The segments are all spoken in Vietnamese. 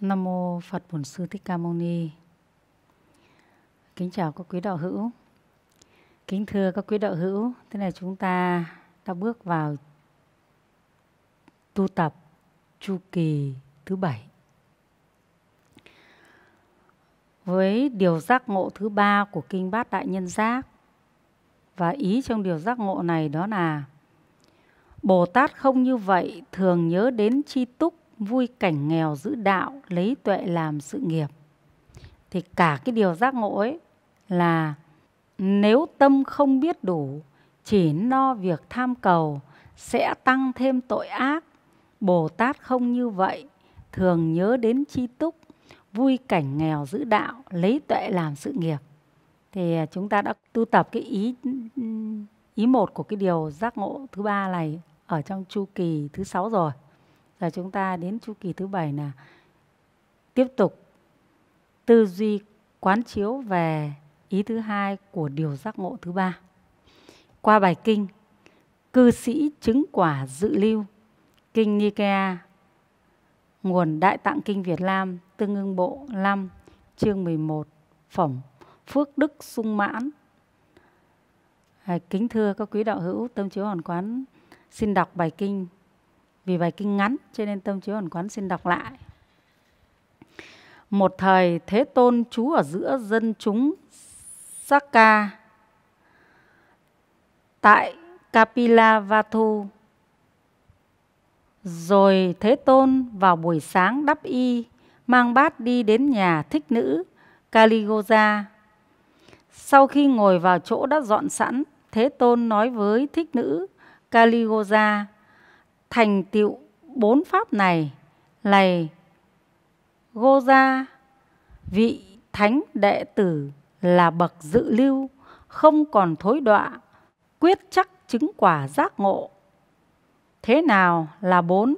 Nam mô Phật Bổn Sư Thích Ca Mâu Ni. Kính chào các quý đạo hữu. Kính thưa các quý đạo hữu, thế này chúng ta đã bước vào tu tập chu kỳ thứ bảy. Với điều giác ngộ thứ ba của Kinh Bát Đại Nhân Giác và ý trong điều giác ngộ này đó là Bồ Tát không như vậy thường nhớ đến chi túc vui cảnh nghèo giữ đạo lấy tuệ làm sự nghiệp thì cả cái điều giác ngộ ấy là nếu tâm không biết đủ chỉ no việc tham cầu sẽ tăng thêm tội ác bồ tát không như vậy thường nhớ đến chi túc vui cảnh nghèo giữ đạo lấy tuệ làm sự nghiệp thì à, chúng ta đã tu tập cái ý ý một của cái điều giác ngộ thứ ba này ở trong chu kỳ thứ sáu rồi là chúng ta đến chu kỳ thứ bảy là tiếp tục tư duy quán chiếu về ý thứ hai của điều giác ngộ thứ ba qua bài kinh cư sĩ chứng quả dự lưu kinh Nikea nguồn Đại Tạng Kinh Việt Nam Tương ưng Bộ 5 chương 11 phẩm Phước Đức Sung Mãn Kính thưa các quý đạo hữu Tâm Chiếu Hoàn Quán xin đọc bài kinh vì bài kinh ngắn cho nên tâm chiếu hoàn quán xin đọc lại một thời thế tôn trú ở giữa dân chúng sắc tại kapila vatu rồi thế tôn vào buổi sáng đắp y mang bát đi đến nhà thích nữ kaligoza sau khi ngồi vào chỗ đã dọn sẵn thế tôn nói với thích nữ kaligoza thành tựu bốn pháp này lầy Gô Gia vị thánh đệ tử là bậc dự lưu không còn thối đọa quyết chắc chứng quả giác ngộ thế nào là bốn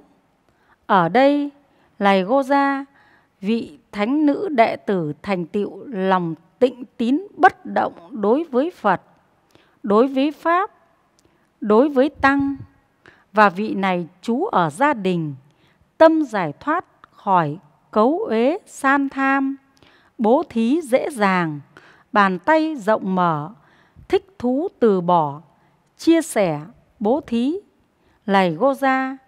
ở đây lầy Gô Gia vị thánh nữ đệ tử thành tựu lòng tịnh tín bất động đối với Phật đối với pháp đối với tăng và vị này trú ở gia đình, tâm giải thoát khỏi cấu uế san tham, bố thí dễ dàng, bàn tay rộng mở, thích thú từ bỏ, chia sẻ, bố thí, lầy gô gia.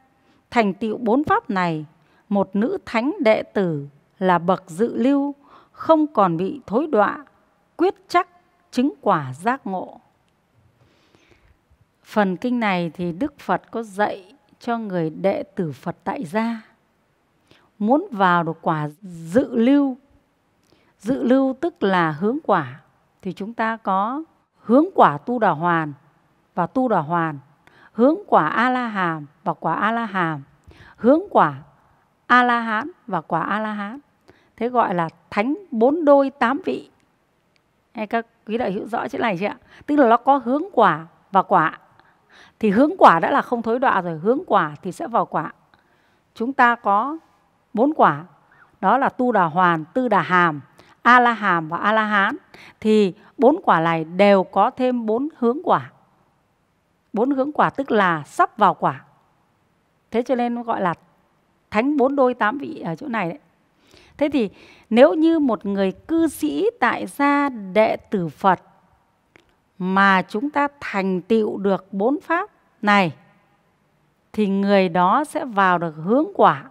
Thành tựu bốn pháp này, một nữ thánh đệ tử là bậc dự lưu, không còn bị thối đọa, quyết chắc chứng quả giác ngộ phần kinh này thì Đức Phật có dạy cho người đệ tử Phật tại gia muốn vào được quả dự lưu. Dự lưu tức là hướng quả thì chúng ta có hướng quả tu đà hoàn và tu đà hoàn, hướng quả a la hàm và quả a la hàm, hướng quả a la hán và quả a la hán. Thế gọi là thánh bốn đôi tám vị. Hay các quý đại hữu rõ chữ này chưa ạ? Tức là nó có hướng quả và quả thì hướng quả đã là không thối đọa rồi hướng quả thì sẽ vào quả chúng ta có bốn quả đó là tu đà hoàn tư đà hàm a la hàm và a la hán thì bốn quả này đều có thêm bốn hướng quả bốn hướng quả tức là sắp vào quả thế cho nên gọi là thánh bốn đôi tám vị ở chỗ này đấy thế thì nếu như một người cư sĩ tại gia đệ tử phật mà chúng ta thành tựu được bốn pháp này thì người đó sẽ vào được hướng quả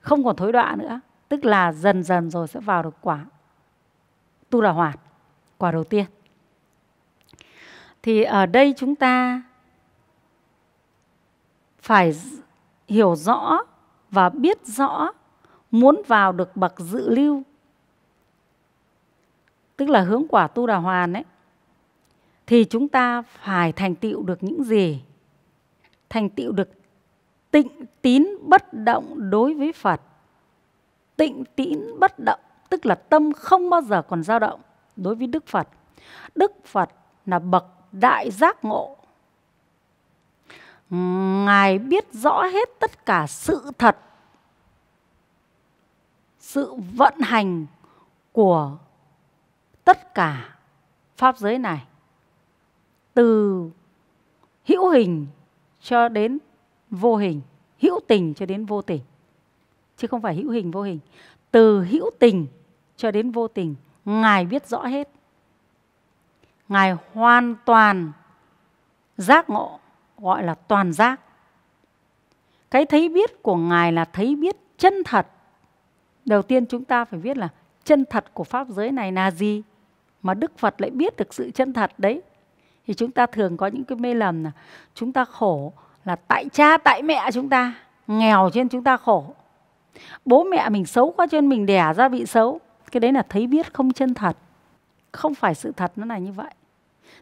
không còn thối đoạn nữa tức là dần dần rồi sẽ vào được quả tu đà hoàn quả đầu tiên thì ở đây chúng ta phải hiểu rõ và biết rõ muốn vào được bậc dự lưu tức là hướng quả tu đà hoàn ấy thì chúng ta phải thành tựu được những gì? Thành tựu được tịnh tín bất động đối với Phật. Tịnh tín bất động tức là tâm không bao giờ còn dao động đối với Đức Phật. Đức Phật là bậc đại giác ngộ. Ngài biết rõ hết tất cả sự thật sự vận hành của tất cả pháp giới này từ hữu hình cho đến vô hình hữu tình cho đến vô tình chứ không phải hữu hình vô hình từ hữu tình cho đến vô tình ngài biết rõ hết ngài hoàn toàn giác ngộ gọi là toàn giác cái thấy biết của ngài là thấy biết chân thật đầu tiên chúng ta phải biết là chân thật của pháp giới này là gì mà đức phật lại biết được sự chân thật đấy thì chúng ta thường có những cái mê lầm là chúng ta khổ là tại cha tại mẹ chúng ta nghèo cho nên chúng ta khổ bố mẹ mình xấu quá cho nên mình đẻ ra bị xấu cái đấy là thấy biết không chân thật không phải sự thật nó là như vậy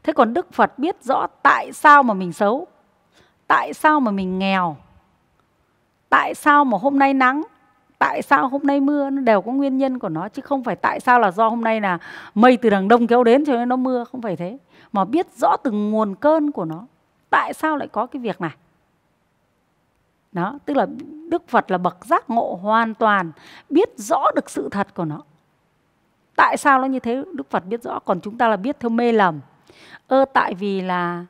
thế còn đức phật biết rõ tại sao mà mình xấu tại sao mà mình nghèo tại sao mà hôm nay nắng tại sao hôm nay mưa nó đều có nguyên nhân của nó chứ không phải tại sao là do hôm nay là mây từ đằng đông kéo đến cho nên nó mưa không phải thế mà biết rõ từng nguồn cơn của nó tại sao lại có cái việc này đó tức là đức phật là bậc giác ngộ hoàn toàn biết rõ được sự thật của nó tại sao nó như thế đức phật biết rõ còn chúng ta là biết theo mê lầm ơ ờ, tại vì là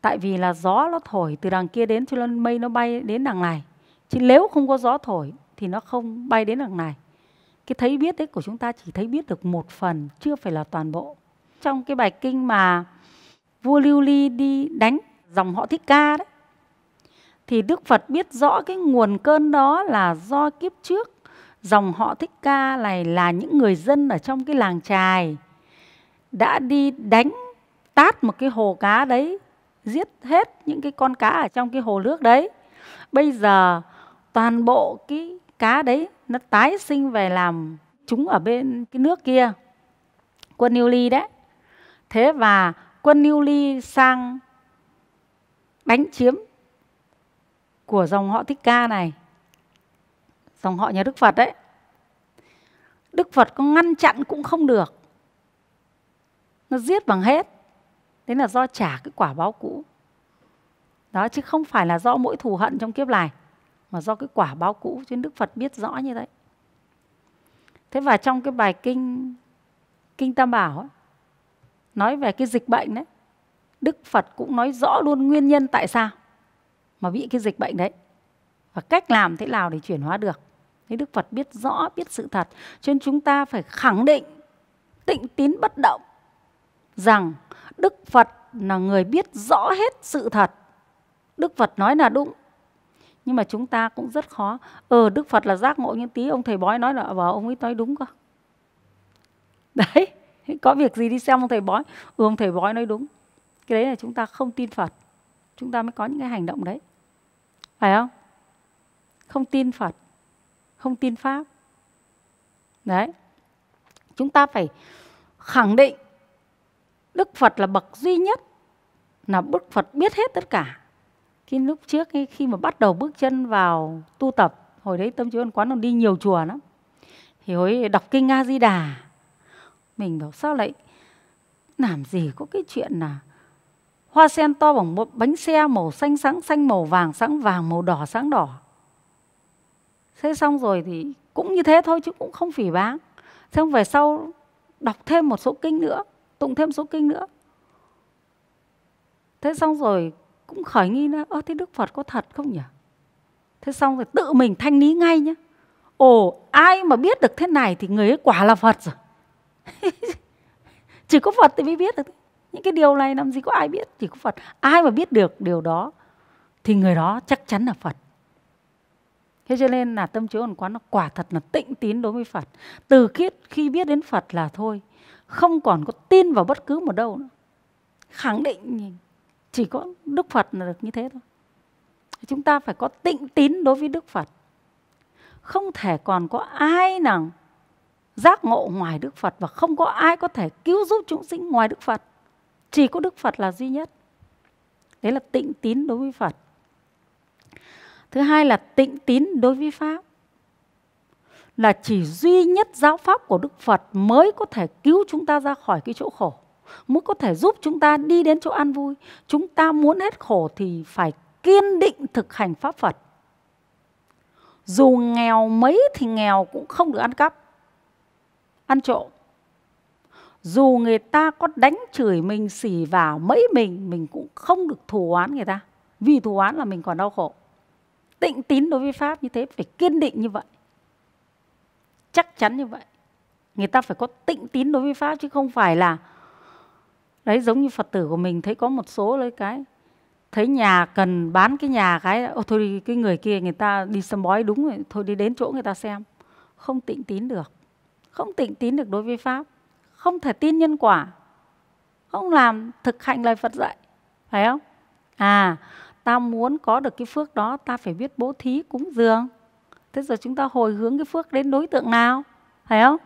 tại vì là gió nó thổi từ đằng kia đến cho nên mây nó bay đến đằng này chứ nếu không có gió thổi thì nó không bay đến đằng này cái thấy biết đấy của chúng ta chỉ thấy biết được một phần chưa phải là toàn bộ trong cái bài kinh mà vua Lưu Ly đi đánh dòng họ Thích Ca đấy thì Đức Phật biết rõ cái nguồn cơn đó là do kiếp trước dòng họ Thích Ca này là những người dân ở trong cái làng trài đã đi đánh tát một cái hồ cá đấy, giết hết những cái con cá ở trong cái hồ nước đấy. Bây giờ toàn bộ cái cá đấy nó tái sinh về làm chúng ở bên cái nước kia. Quân New Ly đấy. Thế và quân Lưu Ly sang đánh chiếm của dòng họ Thích Ca này, dòng họ nhà Đức Phật đấy. Đức Phật có ngăn chặn cũng không được. Nó giết bằng hết. đấy là do trả cái quả báo cũ. Đó chứ không phải là do mỗi thù hận trong kiếp này mà do cái quả báo cũ chứ Đức Phật biết rõ như đấy. Thế và trong cái bài kinh Kinh Tam Bảo ấy, nói về cái dịch bệnh đấy đức phật cũng nói rõ luôn nguyên nhân tại sao mà bị cái dịch bệnh đấy và cách làm thế nào để chuyển hóa được thế đức phật biết rõ biết sự thật cho nên chúng ta phải khẳng định tịnh tín bất động rằng đức phật là người biết rõ hết sự thật đức phật nói là đúng nhưng mà chúng ta cũng rất khó ờ đức phật là giác ngộ nhưng tí ông thầy bói nói là và ờ, ông ấy nói đúng cơ đấy có việc gì đi xem ông thầy bói ừ ông thầy bói nói đúng cái đấy là chúng ta không tin phật chúng ta mới có những cái hành động đấy phải không không tin phật không tin pháp đấy chúng ta phải khẳng định đức phật là bậc duy nhất là đức phật biết hết tất cả khi lúc trước ấy, khi mà bắt đầu bước chân vào tu tập hồi đấy tâm trí văn quán còn đi nhiều chùa lắm thì hồi đọc kinh a di đà mình bảo sao lại làm gì có cái chuyện là hoa sen to bằng một bánh xe màu xanh sáng xanh màu vàng sáng vàng màu đỏ sáng đỏ. Thế xong rồi thì cũng như thế thôi chứ cũng không phỉ báng. Xong về sau đọc thêm một số kinh nữa, tụng thêm số kinh nữa. Thế xong rồi cũng khởi nghi nữa, ơ thế Đức Phật có thật không nhỉ? Thế xong rồi tự mình thanh lý ngay nhé. Ồ, ai mà biết được thế này thì người ấy quả là Phật rồi. chỉ có phật thì mới biết được những cái điều này làm gì có ai biết chỉ có phật ai mà biết được điều đó thì người đó chắc chắn là phật thế cho nên là tâm chiếu hồn quán nó quả thật là tịnh tín đối với phật từ khi khi biết đến phật là thôi không còn có tin vào bất cứ một đâu nữa khẳng định chỉ có đức phật là được như thế thôi chúng ta phải có tịnh tín đối với đức phật không thể còn có ai nào giác ngộ ngoài Đức Phật và không có ai có thể cứu giúp chúng sinh ngoài Đức Phật. Chỉ có Đức Phật là duy nhất. Đấy là tịnh tín đối với Phật. Thứ hai là tịnh tín đối với Pháp. Là chỉ duy nhất giáo Pháp của Đức Phật mới có thể cứu chúng ta ra khỏi cái chỗ khổ. Mới có thể giúp chúng ta đi đến chỗ an vui. Chúng ta muốn hết khổ thì phải kiên định thực hành Pháp Phật. Dù nghèo mấy thì nghèo cũng không được ăn cắp ăn trộm dù người ta có đánh chửi mình xỉ vào mấy mình mình cũng không được thù oán người ta vì thù oán là mình còn đau khổ tịnh tín đối với pháp như thế phải kiên định như vậy chắc chắn như vậy người ta phải có tịnh tín đối với pháp chứ không phải là đấy giống như phật tử của mình thấy có một số lấy cái thấy nhà cần bán cái nhà cái ô thôi đi cái người kia người ta đi xem bói đúng rồi thôi đi đến chỗ người ta xem không tịnh tín được không tịnh tín được đối với pháp không thể tin nhân quả không làm thực hành lời phật dạy phải không à ta muốn có được cái phước đó ta phải biết bố thí cúng dường thế giờ chúng ta hồi hướng cái phước đến đối tượng nào phải không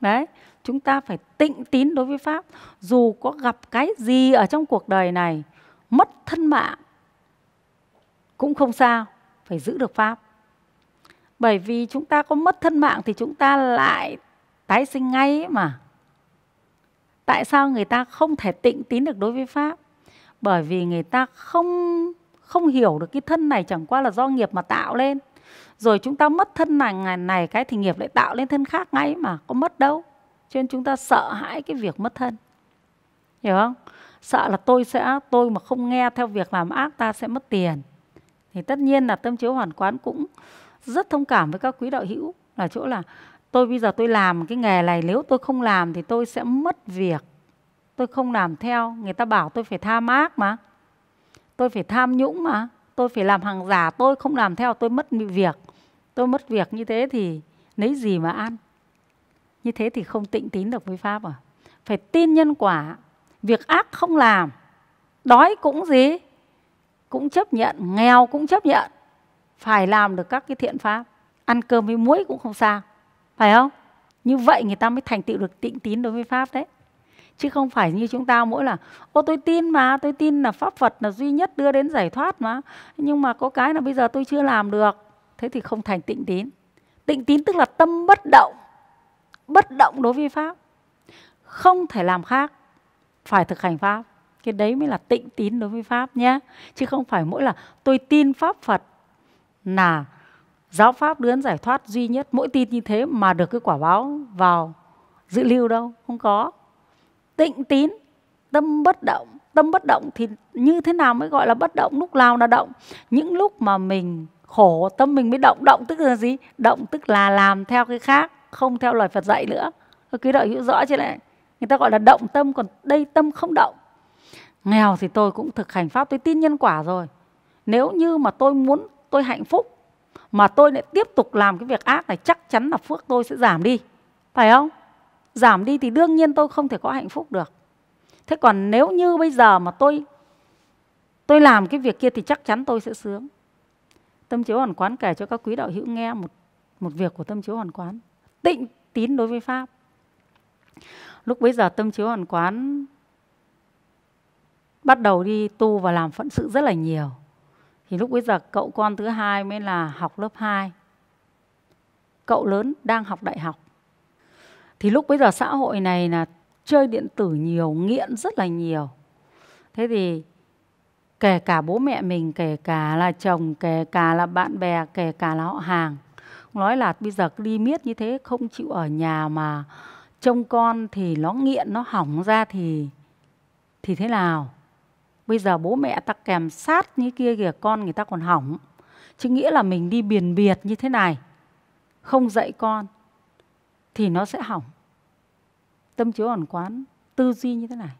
đấy chúng ta phải tịnh tín đối với pháp dù có gặp cái gì ở trong cuộc đời này mất thân mạng cũng không sao phải giữ được pháp bởi vì chúng ta có mất thân mạng thì chúng ta lại tái sinh ngay ấy mà. Tại sao người ta không thể tịnh tín được đối với Pháp? Bởi vì người ta không không hiểu được cái thân này chẳng qua là do nghiệp mà tạo lên. Rồi chúng ta mất thân này ngày này cái thì nghiệp lại tạo lên thân khác ngay mà, có mất đâu. Cho nên chúng ta sợ hãi cái việc mất thân. Hiểu không? Sợ là tôi sẽ tôi mà không nghe theo việc làm ác ta sẽ mất tiền. Thì tất nhiên là tâm chiếu hoàn quán cũng rất thông cảm với các quý đạo hữu là chỗ là tôi bây giờ tôi làm cái nghề này nếu tôi không làm thì tôi sẽ mất việc tôi không làm theo người ta bảo tôi phải tha mác mà tôi phải tham nhũng mà tôi phải làm hàng giả tôi không làm theo tôi mất việc tôi mất việc như thế thì lấy gì mà ăn như thế thì không tịnh tín được với pháp à phải tin nhân quả việc ác không làm đói cũng gì cũng chấp nhận nghèo cũng chấp nhận phải làm được các cái thiện pháp ăn cơm với muối cũng không sao phải không như vậy người ta mới thành tựu được tịnh tín đối với pháp đấy chứ không phải như chúng ta mỗi là ô tôi tin mà tôi tin là pháp phật là duy nhất đưa đến giải thoát mà nhưng mà có cái là bây giờ tôi chưa làm được thế thì không thành tịnh tín tịnh tín tức là tâm bất động bất động đối với pháp không thể làm khác phải thực hành pháp cái đấy mới là tịnh tín đối với pháp nhé chứ không phải mỗi là tôi tin pháp phật là giáo pháp đứa giải thoát duy nhất mỗi tin như thế mà được cái quả báo vào dự lưu đâu không có tịnh tín tâm bất động tâm bất động thì như thế nào mới gọi là bất động lúc nào là động những lúc mà mình khổ tâm mình mới động động tức là gì động tức là làm theo cái khác không theo lời phật dạy nữa cứ đợi hiểu rõ chứ lại người ta gọi là động tâm còn đây tâm không động nghèo thì tôi cũng thực hành pháp tôi tin nhân quả rồi nếu như mà tôi muốn tôi hạnh phúc mà tôi lại tiếp tục làm cái việc ác này chắc chắn là phước tôi sẽ giảm đi phải không giảm đi thì đương nhiên tôi không thể có hạnh phúc được thế còn nếu như bây giờ mà tôi tôi làm cái việc kia thì chắc chắn tôi sẽ sướng tâm chiếu hoàn quán kể cho các quý đạo hữu nghe một một việc của tâm chiếu hoàn quán tịnh tín đối với pháp lúc bây giờ tâm chiếu hoàn quán bắt đầu đi tu và làm phận sự rất là nhiều thì lúc bây giờ cậu con thứ hai mới là học lớp 2 cậu lớn đang học đại học thì lúc bây giờ xã hội này là chơi điện tử nhiều nghiện rất là nhiều thế thì kể cả bố mẹ mình kể cả là chồng kể cả là bạn bè kể cả là họ hàng nói là bây giờ đi miết như thế không chịu ở nhà mà trông con thì nó nghiện nó hỏng ra thì thì thế nào bây giờ bố mẹ ta kèm sát như kia kìa con người ta còn hỏng chứ nghĩa là mình đi biển biệt như thế này không dạy con thì nó sẽ hỏng tâm chiếu hoàn quán tư duy như thế này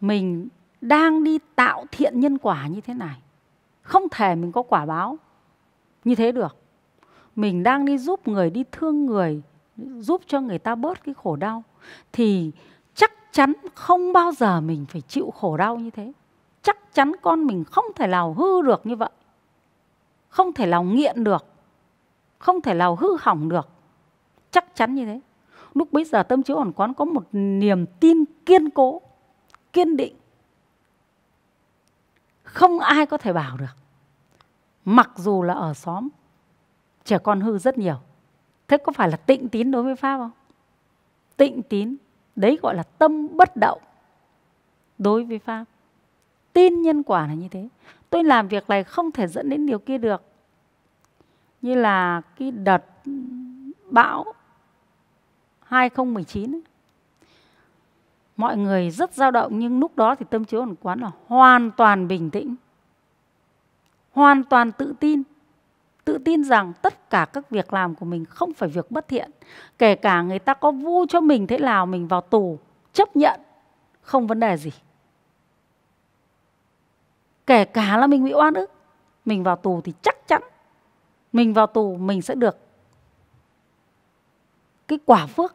mình đang đi tạo thiện nhân quả như thế này không thể mình có quả báo như thế được mình đang đi giúp người đi thương người giúp cho người ta bớt cái khổ đau thì chắn không bao giờ mình phải chịu khổ đau như thế chắc chắn con mình không thể nào hư được như vậy không thể nào nghiện được không thể nào hư hỏng được chắc chắn như thế lúc bấy giờ tâm chiếu hoàn quán có một niềm tin kiên cố kiên định không ai có thể bảo được mặc dù là ở xóm trẻ con hư rất nhiều thế có phải là tịnh tín đối với pháp không tịnh tín Đấy gọi là tâm bất động đối với Pháp. Tin nhân quả là như thế. Tôi làm việc này không thể dẫn đến điều kia được. Như là cái đợt bão 2019 ấy. mọi người rất dao động nhưng lúc đó thì tâm chiếu quán là hoàn toàn bình tĩnh hoàn toàn tự tin tự tin rằng tất cả các việc làm của mình không phải việc bất thiện. Kể cả người ta có vu cho mình thế nào mình vào tù, chấp nhận, không vấn đề gì. Kể cả là mình bị oan ức, mình vào tù thì chắc chắn mình vào tù mình sẽ được cái quả phước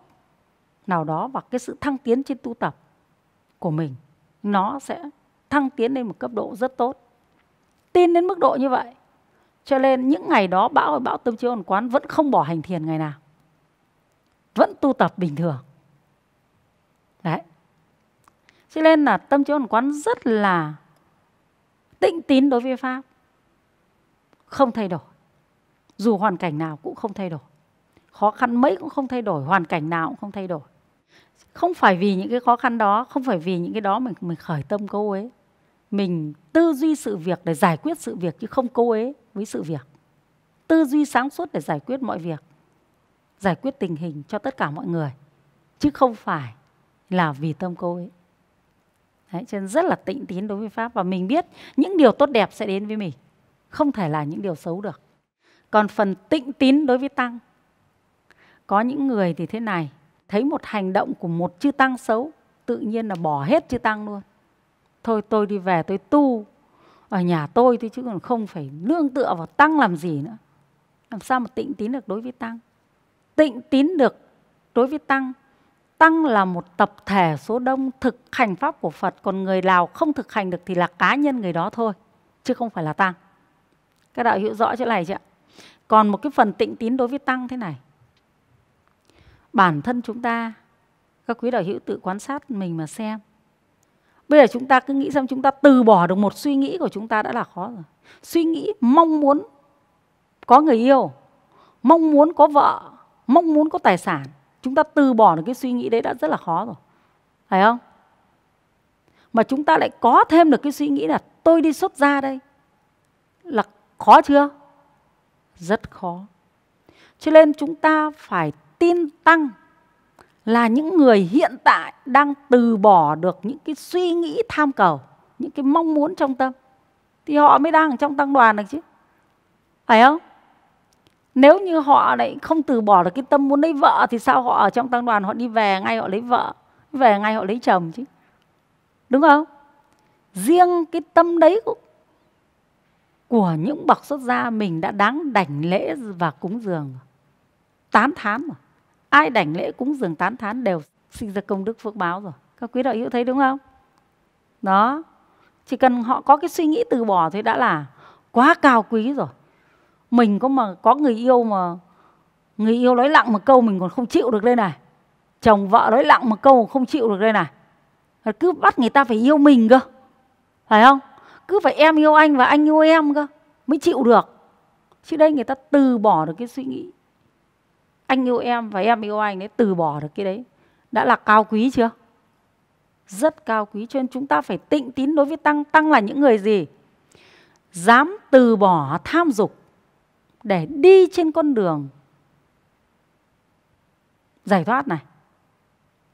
nào đó và cái sự thăng tiến trên tu tập của mình nó sẽ thăng tiến lên một cấp độ rất tốt tin đến mức độ như vậy cho nên những ngày đó bão bão tâm chiếu hồn quán vẫn không bỏ hành thiền ngày nào. Vẫn tu tập bình thường. Đấy. Cho nên là tâm chiếu hồn quán rất là tĩnh tín đối với Pháp. Không thay đổi. Dù hoàn cảnh nào cũng không thay đổi. Khó khăn mấy cũng không thay đổi. Hoàn cảnh nào cũng không thay đổi. Không phải vì những cái khó khăn đó, không phải vì những cái đó mình, mình khởi tâm câu ấy mình tư duy sự việc để giải quyết sự việc chứ không cố ế với sự việc tư duy sáng suốt để giải quyết mọi việc giải quyết tình hình cho tất cả mọi người chứ không phải là vì tâm cô ấy Đấy, cho nên rất là tịnh tín đối với pháp và mình biết những điều tốt đẹp sẽ đến với mình không thể là những điều xấu được còn phần tịnh tín đối với tăng có những người thì thế này thấy một hành động của một chư tăng xấu tự nhiên là bỏ hết chư tăng luôn thôi tôi đi về tôi tu ở nhà tôi thôi chứ còn không phải nương tựa vào tăng làm gì nữa làm sao mà tịnh tín được đối với tăng tịnh tín được đối với tăng tăng là một tập thể số đông thực hành pháp của phật còn người nào không thực hành được thì là cá nhân người đó thôi chứ không phải là tăng các đạo hiểu rõ chỗ này chưa còn một cái phần tịnh tín đối với tăng thế này bản thân chúng ta các quý đạo hữu tự quan sát mình mà xem bây giờ chúng ta cứ nghĩ xem chúng ta từ bỏ được một suy nghĩ của chúng ta đã là khó rồi suy nghĩ mong muốn có người yêu mong muốn có vợ mong muốn có tài sản chúng ta từ bỏ được cái suy nghĩ đấy đã rất là khó rồi phải không mà chúng ta lại có thêm được cái suy nghĩ là tôi đi xuất gia đây là khó chưa rất khó cho nên chúng ta phải tin tăng là những người hiện tại đang từ bỏ được những cái suy nghĩ tham cầu, những cái mong muốn trong tâm. Thì họ mới đang ở trong tăng đoàn được chứ. Phải không? Nếu như họ lại không từ bỏ được cái tâm muốn lấy vợ thì sao họ ở trong tăng đoàn họ đi về ngay họ lấy vợ, về ngay họ lấy chồng chứ. Đúng không? Riêng cái tâm đấy của những bậc xuất gia mình đã đáng đảnh lễ và cúng dường tán thán rồi ai đảnh lễ cúng dường tán thán đều sinh ra công đức phước báo rồi các quý đạo hữu thấy đúng không đó chỉ cần họ có cái suy nghĩ từ bỏ thì đã là quá cao quý rồi mình có mà có người yêu mà người yêu nói lặng một câu mình còn không chịu được đây này chồng vợ nói lặng một câu không chịu được đây này cứ bắt người ta phải yêu mình cơ phải không cứ phải em yêu anh và anh yêu em cơ mới chịu được chứ đây người ta từ bỏ được cái suy nghĩ anh yêu em và em yêu anh đấy từ bỏ được cái đấy đã là cao quý chưa rất cao quý cho nên chúng ta phải tịnh tín đối với tăng tăng là những người gì dám từ bỏ tham dục để đi trên con đường giải thoát này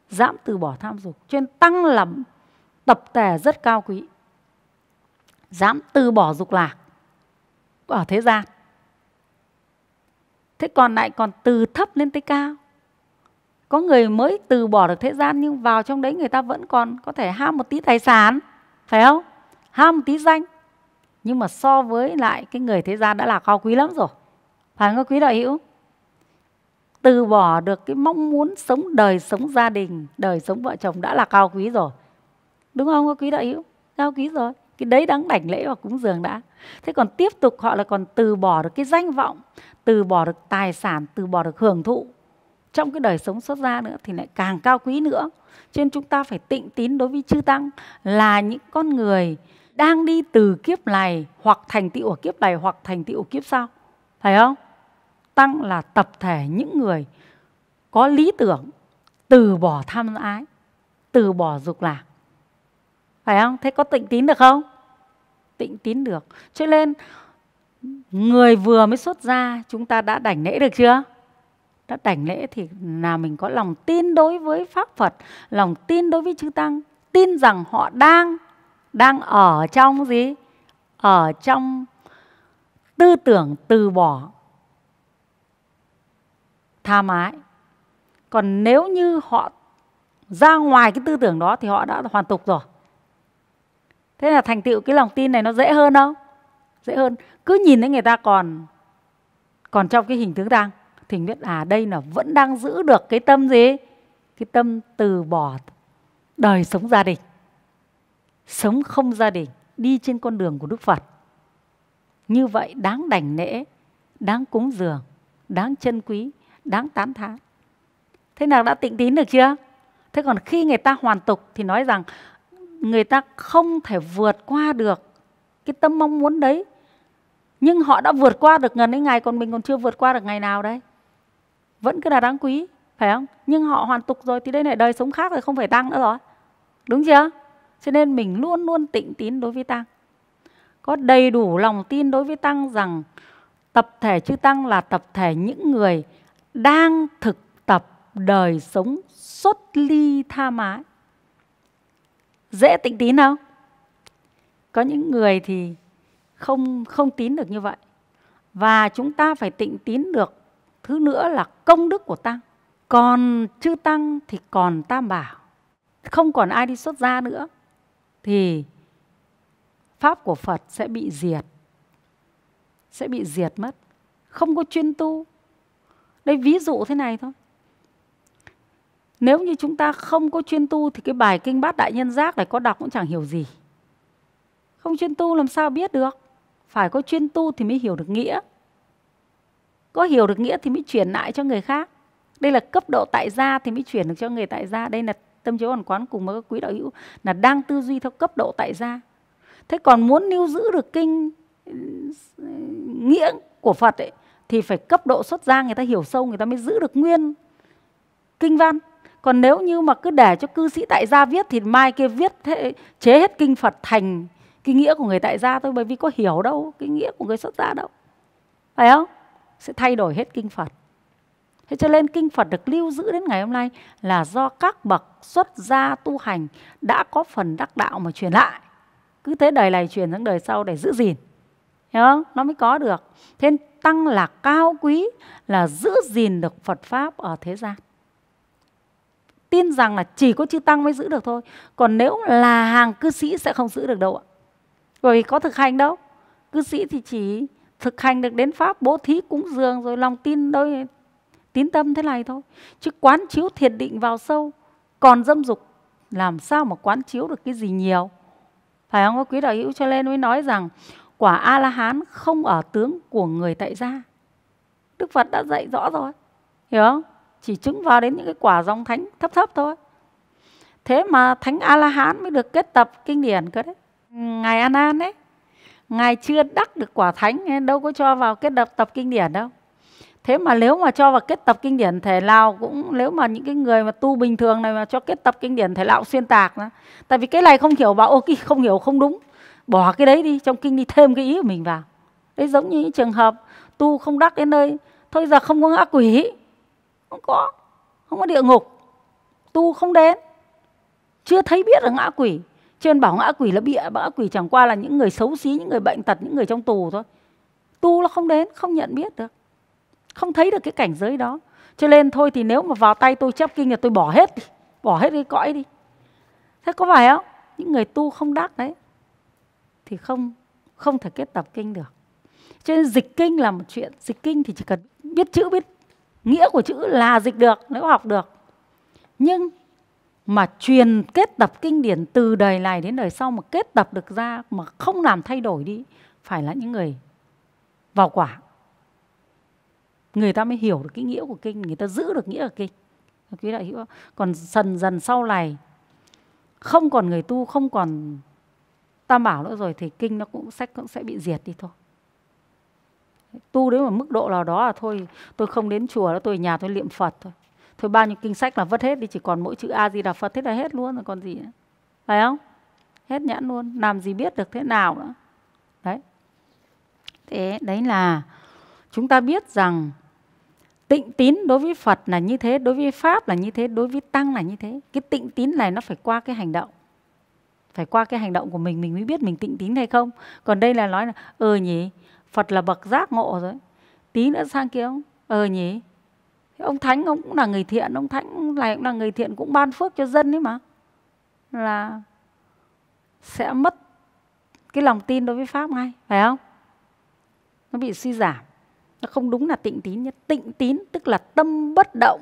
dám từ bỏ tham dục cho nên tăng là tập thể rất cao quý dám từ bỏ dục lạc ở thế gian thế còn lại còn từ thấp lên tới cao có người mới từ bỏ được thế gian nhưng vào trong đấy người ta vẫn còn có thể ham một tí tài sản phải không ham một tí danh nhưng mà so với lại cái người thế gian đã là cao quý lắm rồi phải không quý đại hữu từ bỏ được cái mong muốn sống đời sống gia đình đời sống vợ chồng đã là cao quý rồi đúng không quý đại hữu cao quý rồi cái đấy đáng đảnh lễ và cúng dường đã thế còn tiếp tục họ là còn từ bỏ được cái danh vọng từ bỏ được tài sản từ bỏ được hưởng thụ trong cái đời sống xuất gia nữa thì lại càng cao quý nữa cho nên chúng ta phải tịnh tín đối với chư tăng là những con người đang đi từ kiếp này hoặc thành tựu ở kiếp này hoặc thành tựu kiếp sau thấy không tăng là tập thể những người có lý tưởng từ bỏ tham ái từ bỏ dục lạc phải không thế có tịnh tín được không tịnh tín được cho nên người vừa mới xuất gia chúng ta đã đảnh lễ được chưa đã đảnh lễ thì là mình có lòng tin đối với pháp phật lòng tin đối với chư tăng tin rằng họ đang đang ở trong gì ở trong tư tưởng từ bỏ tha mái còn nếu như họ ra ngoài cái tư tưởng đó thì họ đã hoàn tục rồi thế là thành tựu cái lòng tin này nó dễ hơn không dễ hơn cứ nhìn thấy người ta còn còn trong cái hình tướng đang thì biết à đây là vẫn đang giữ được cái tâm gì cái tâm từ bỏ đời sống gia đình sống không gia đình đi trên con đường của đức phật như vậy đáng đảnh lễ đáng cúng dường đáng trân quý đáng tán thán thế nào đã tịnh tín được chưa thế còn khi người ta hoàn tục thì nói rằng người ta không thể vượt qua được cái tâm mong muốn đấy nhưng họ đã vượt qua được gần đến ngày còn mình còn chưa vượt qua được ngày nào đấy vẫn cứ là đáng quý phải không nhưng họ hoàn tục rồi thì đây này đời sống khác rồi không phải tăng nữa rồi đúng chưa cho nên mình luôn luôn tịnh tín đối với tăng có đầy đủ lòng tin đối với tăng rằng tập thể chư tăng là tập thể những người đang thực tập đời sống xuất ly tha mái dễ tĩnh tín không có những người thì không không tín được như vậy và chúng ta phải tịnh tín được thứ nữa là công đức của tăng còn chư tăng thì còn tam bảo không còn ai đi xuất gia nữa thì pháp của phật sẽ bị diệt sẽ bị diệt mất không có chuyên tu đây ví dụ thế này thôi nếu như chúng ta không có chuyên tu thì cái bài Kinh Bát Đại Nhân Giác này có đọc cũng chẳng hiểu gì. Không chuyên tu làm sao biết được? Phải có chuyên tu thì mới hiểu được nghĩa. Có hiểu được nghĩa thì mới chuyển lại cho người khác. Đây là cấp độ tại gia thì mới chuyển được cho người tại gia. Đây là tâm chiếu hoàn quán cùng với quý đạo hữu là đang tư duy theo cấp độ tại gia. Thế còn muốn lưu giữ được kinh ừ, nghĩa của Phật ấy, thì phải cấp độ xuất gia người ta hiểu sâu người ta mới giữ được nguyên kinh văn còn nếu như mà cứ để cho cư sĩ tại gia viết thì mai kia viết thế, chế hết kinh phật thành cái nghĩa của người tại gia thôi bởi vì có hiểu đâu cái nghĩa của người xuất gia đâu phải không sẽ thay đổi hết kinh phật thế cho nên kinh phật được lưu giữ đến ngày hôm nay là do các bậc xuất gia tu hành đã có phần đắc đạo mà truyền lại cứ thế đời này truyền sang đời sau để giữ gìn Hiểu không? Nó mới có được. Thế tăng là cao quý, là giữ gìn được Phật Pháp ở thế gian tin rằng là chỉ có chư tăng mới giữ được thôi còn nếu là hàng cư sĩ sẽ không giữ được đâu ạ bởi vì có thực hành đâu cư sĩ thì chỉ thực hành được đến pháp bố thí cúng dường rồi lòng tin đôi tín tâm thế này thôi chứ quán chiếu thiền định vào sâu còn dâm dục làm sao mà quán chiếu được cái gì nhiều phải không quý đạo hữu cho nên mới nói rằng quả a la hán không ở tướng của người tại gia đức phật đã dạy rõ rồi hiểu không chỉ chứng vào đến những cái quả dòng thánh thấp thấp thôi thế mà thánh a la hán mới được kết tập kinh điển cơ đấy ngài an an ấy ngài chưa đắc được quả thánh nên đâu có cho vào kết tập tập kinh điển đâu thế mà nếu mà cho vào kết tập kinh điển thể nào cũng nếu mà những cái người mà tu bình thường này mà cho kết tập kinh điển thể lão xuyên tạc nữa tại vì cái này không hiểu bảo ok không hiểu không đúng bỏ cái đấy đi trong kinh đi thêm cái ý của mình vào đấy giống như những trường hợp tu không đắc đến nơi thôi giờ không có ngã quỷ không có không có địa ngục tu không đến chưa thấy biết là ngã quỷ trên bảo ngã quỷ là bịa ngã quỷ chẳng qua là những người xấu xí những người bệnh tật những người trong tù thôi tu là không đến không nhận biết được không thấy được cái cảnh giới đó cho nên thôi thì nếu mà vào tay tôi chép kinh là tôi bỏ hết đi bỏ hết cái cõi đi thế có phải không những người tu không đắc đấy thì không không thể kết tập kinh được cho nên dịch kinh là một chuyện dịch kinh thì chỉ cần biết chữ biết nghĩa của chữ là dịch được nếu học được nhưng mà truyền kết tập kinh điển từ đời này đến đời sau mà kết tập được ra mà không làm thay đổi đi phải là những người vào quả người ta mới hiểu được cái nghĩa của kinh người ta giữ được nghĩa của kinh quý đại hữu còn dần dần sau này không còn người tu không còn tam bảo nữa rồi thì kinh nó cũng sách cũng sẽ bị diệt đi thôi tu đến một mức độ nào đó là thôi tôi không đến chùa đó tôi ở nhà tôi niệm phật thôi thôi bao nhiêu kinh sách là vứt hết đi chỉ còn mỗi chữ a di đà phật thế là hết luôn rồi còn gì nữa phải không hết nhãn luôn làm gì biết được thế nào nữa đấy thế đấy là chúng ta biết rằng tịnh tín đối với phật là như thế đối với pháp là như thế đối với tăng là như thế cái tịnh tín này nó phải qua cái hành động phải qua cái hành động của mình mình mới biết mình tịnh tín hay không còn đây là nói là ờ ừ nhỉ Phật là bậc giác ngộ rồi tí nữa sang kia ông ờ nhỉ ông thánh ông cũng là người thiện ông thánh này cũng là người thiện cũng ban phước cho dân ấy mà là sẽ mất cái lòng tin đối với pháp ngay phải không nó bị suy giảm nó không đúng là tịnh tín nhé tịnh tín tức là tâm bất động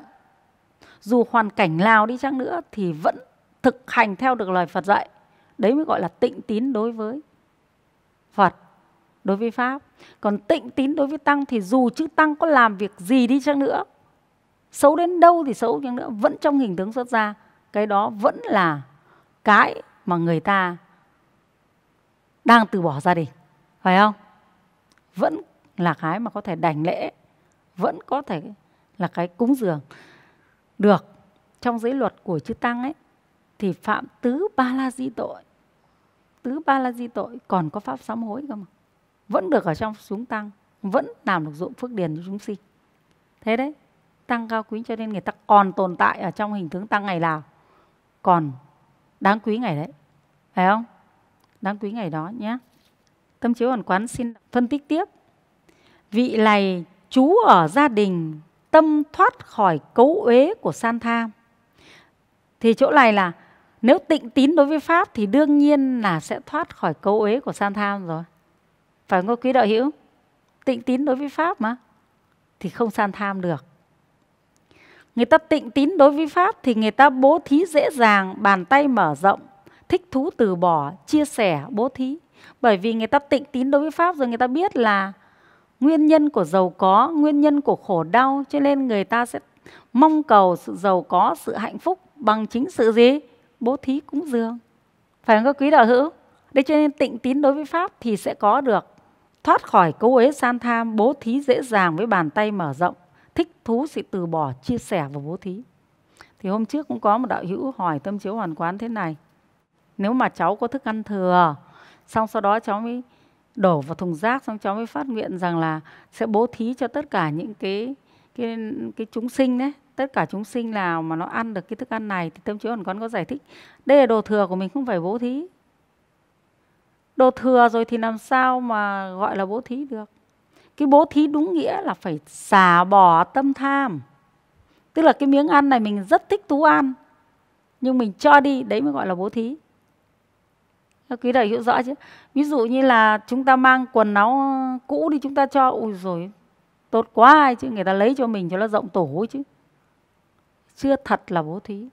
dù hoàn cảnh nào đi chăng nữa thì vẫn thực hành theo được lời phật dạy đấy mới gọi là tịnh tín đối với phật đối với Pháp. Còn tịnh tín đối với Tăng thì dù chữ Tăng có làm việc gì đi chăng nữa, xấu đến đâu thì xấu chăng nữa, vẫn trong hình tướng xuất ra Cái đó vẫn là cái mà người ta đang từ bỏ gia đình, phải không? Vẫn là cái mà có thể đảnh lễ, vẫn có thể là cái cúng dường. Được, trong giới luật của chư Tăng ấy, thì phạm tứ ba la di tội. Tứ ba la di tội còn có pháp sám hối cơ mà vẫn được ở trong chúng tăng vẫn làm được dụng phước điền cho chúng sinh thế đấy tăng cao quý cho nên người ta còn tồn tại ở trong hình tướng tăng ngày nào còn đáng quý ngày đấy phải không đáng quý ngày đó nhé tâm chiếu hoàn quán xin phân tích tiếp vị này chú ở gia đình tâm thoát khỏi cấu uế của san tham thì chỗ này là nếu tịnh tín đối với pháp thì đương nhiên là sẽ thoát khỏi cấu uế của san tham rồi phải không quý đạo hữu tịnh tín đối với pháp mà thì không san tham được người ta tịnh tín đối với pháp thì người ta bố thí dễ dàng bàn tay mở rộng thích thú từ bỏ chia sẻ bố thí bởi vì người ta tịnh tín đối với pháp rồi người ta biết là nguyên nhân của giàu có nguyên nhân của khổ đau cho nên người ta sẽ mong cầu sự giàu có sự hạnh phúc bằng chính sự gì bố thí cúng dường phải không các quý đạo hữu đây cho nên tịnh tín đối với pháp thì sẽ có được Thoát khỏi cấu ế san tham, bố thí dễ dàng với bàn tay mở rộng, thích thú sự từ bỏ, chia sẻ và bố thí. Thì hôm trước cũng có một đạo hữu hỏi tâm chiếu hoàn quán thế này. Nếu mà cháu có thức ăn thừa, xong sau đó cháu mới đổ vào thùng rác, xong cháu mới phát nguyện rằng là sẽ bố thí cho tất cả những cái cái cái chúng sinh đấy, tất cả chúng sinh nào mà nó ăn được cái thức ăn này thì tâm chiếu hoàn quán có giải thích. Đây là đồ thừa của mình không phải bố thí, đồ thừa rồi thì làm sao mà gọi là bố thí được cái bố thí đúng nghĩa là phải xả bỏ tâm tham tức là cái miếng ăn này mình rất thích tú ăn nhưng mình cho đi đấy mới gọi là bố thí các quý đại hiểu rõ chứ ví dụ như là chúng ta mang quần áo cũ đi chúng ta cho ui rồi tốt quá ai chứ người ta lấy cho mình cho nó rộng tổ chứ chưa thật là bố thí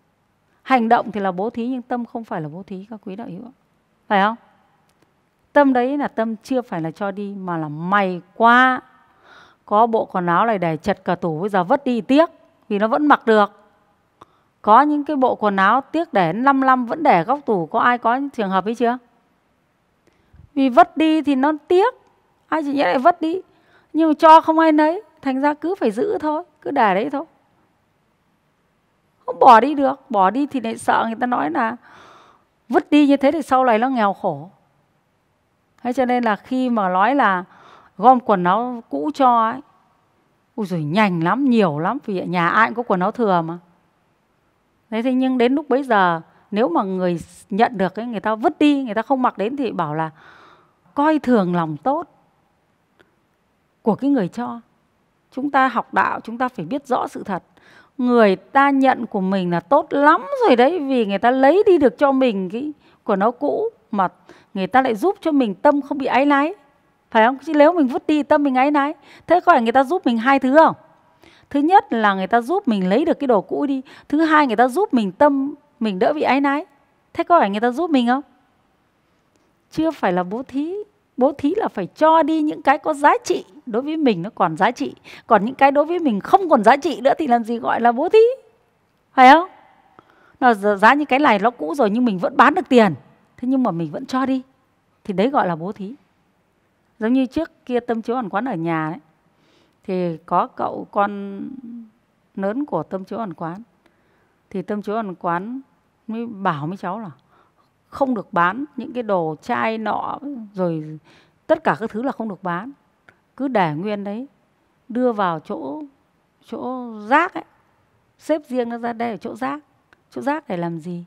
hành động thì là bố thí nhưng tâm không phải là bố thí các quý đạo hữu phải không Tâm đấy là tâm chưa phải là cho đi mà là mày qua Có bộ quần áo này để chật cả tủ bây giờ vứt đi tiếc vì nó vẫn mặc được. Có những cái bộ quần áo tiếc để 5 năm vẫn để góc tủ có ai có những trường hợp ấy chưa? Vì vứt đi thì nó tiếc. Ai chỉ nhớ lại vứt đi. Nhưng mà cho không ai nấy. Thành ra cứ phải giữ thôi. Cứ để đấy thôi. Không bỏ đi được. Bỏ đi thì lại sợ người ta nói là vứt đi như thế thì sau này nó nghèo khổ thế cho nên là khi mà nói là gom quần áo cũ cho ấy ôi rồi nhanh lắm nhiều lắm vì ở nhà ai cũng có quần áo thừa mà đấy thế nhưng đến lúc bấy giờ nếu mà người nhận được ấy người ta vứt đi người ta không mặc đến thì bảo là coi thường lòng tốt của cái người cho chúng ta học đạo chúng ta phải biết rõ sự thật người ta nhận của mình là tốt lắm rồi đấy vì người ta lấy đi được cho mình cái quần áo cũ mà người ta lại giúp cho mình tâm không bị áy náy phải không chứ nếu mình vứt đi tâm mình áy náy thế có phải người ta giúp mình hai thứ không thứ nhất là người ta giúp mình lấy được cái đồ cũ đi thứ hai người ta giúp mình tâm mình đỡ bị áy náy thế có phải người ta giúp mình không chưa phải là bố thí bố thí là phải cho đi những cái có giá trị đối với mình nó còn giá trị còn những cái đối với mình không còn giá trị nữa thì làm gì gọi là bố thí phải không nó giá những cái này nó cũ rồi nhưng mình vẫn bán được tiền thế nhưng mà mình vẫn cho đi thì đấy gọi là bố thí giống như trước kia tâm chiếu ẩn quán ở nhà đấy thì có cậu con lớn của tâm chiếu ẩn quán thì tâm chiếu ẩn quán mới bảo mấy cháu là không được bán những cái đồ chai nọ rồi tất cả các thứ là không được bán cứ để nguyên đấy đưa vào chỗ chỗ rác ấy xếp riêng nó ra đây ở chỗ rác chỗ rác để làm gì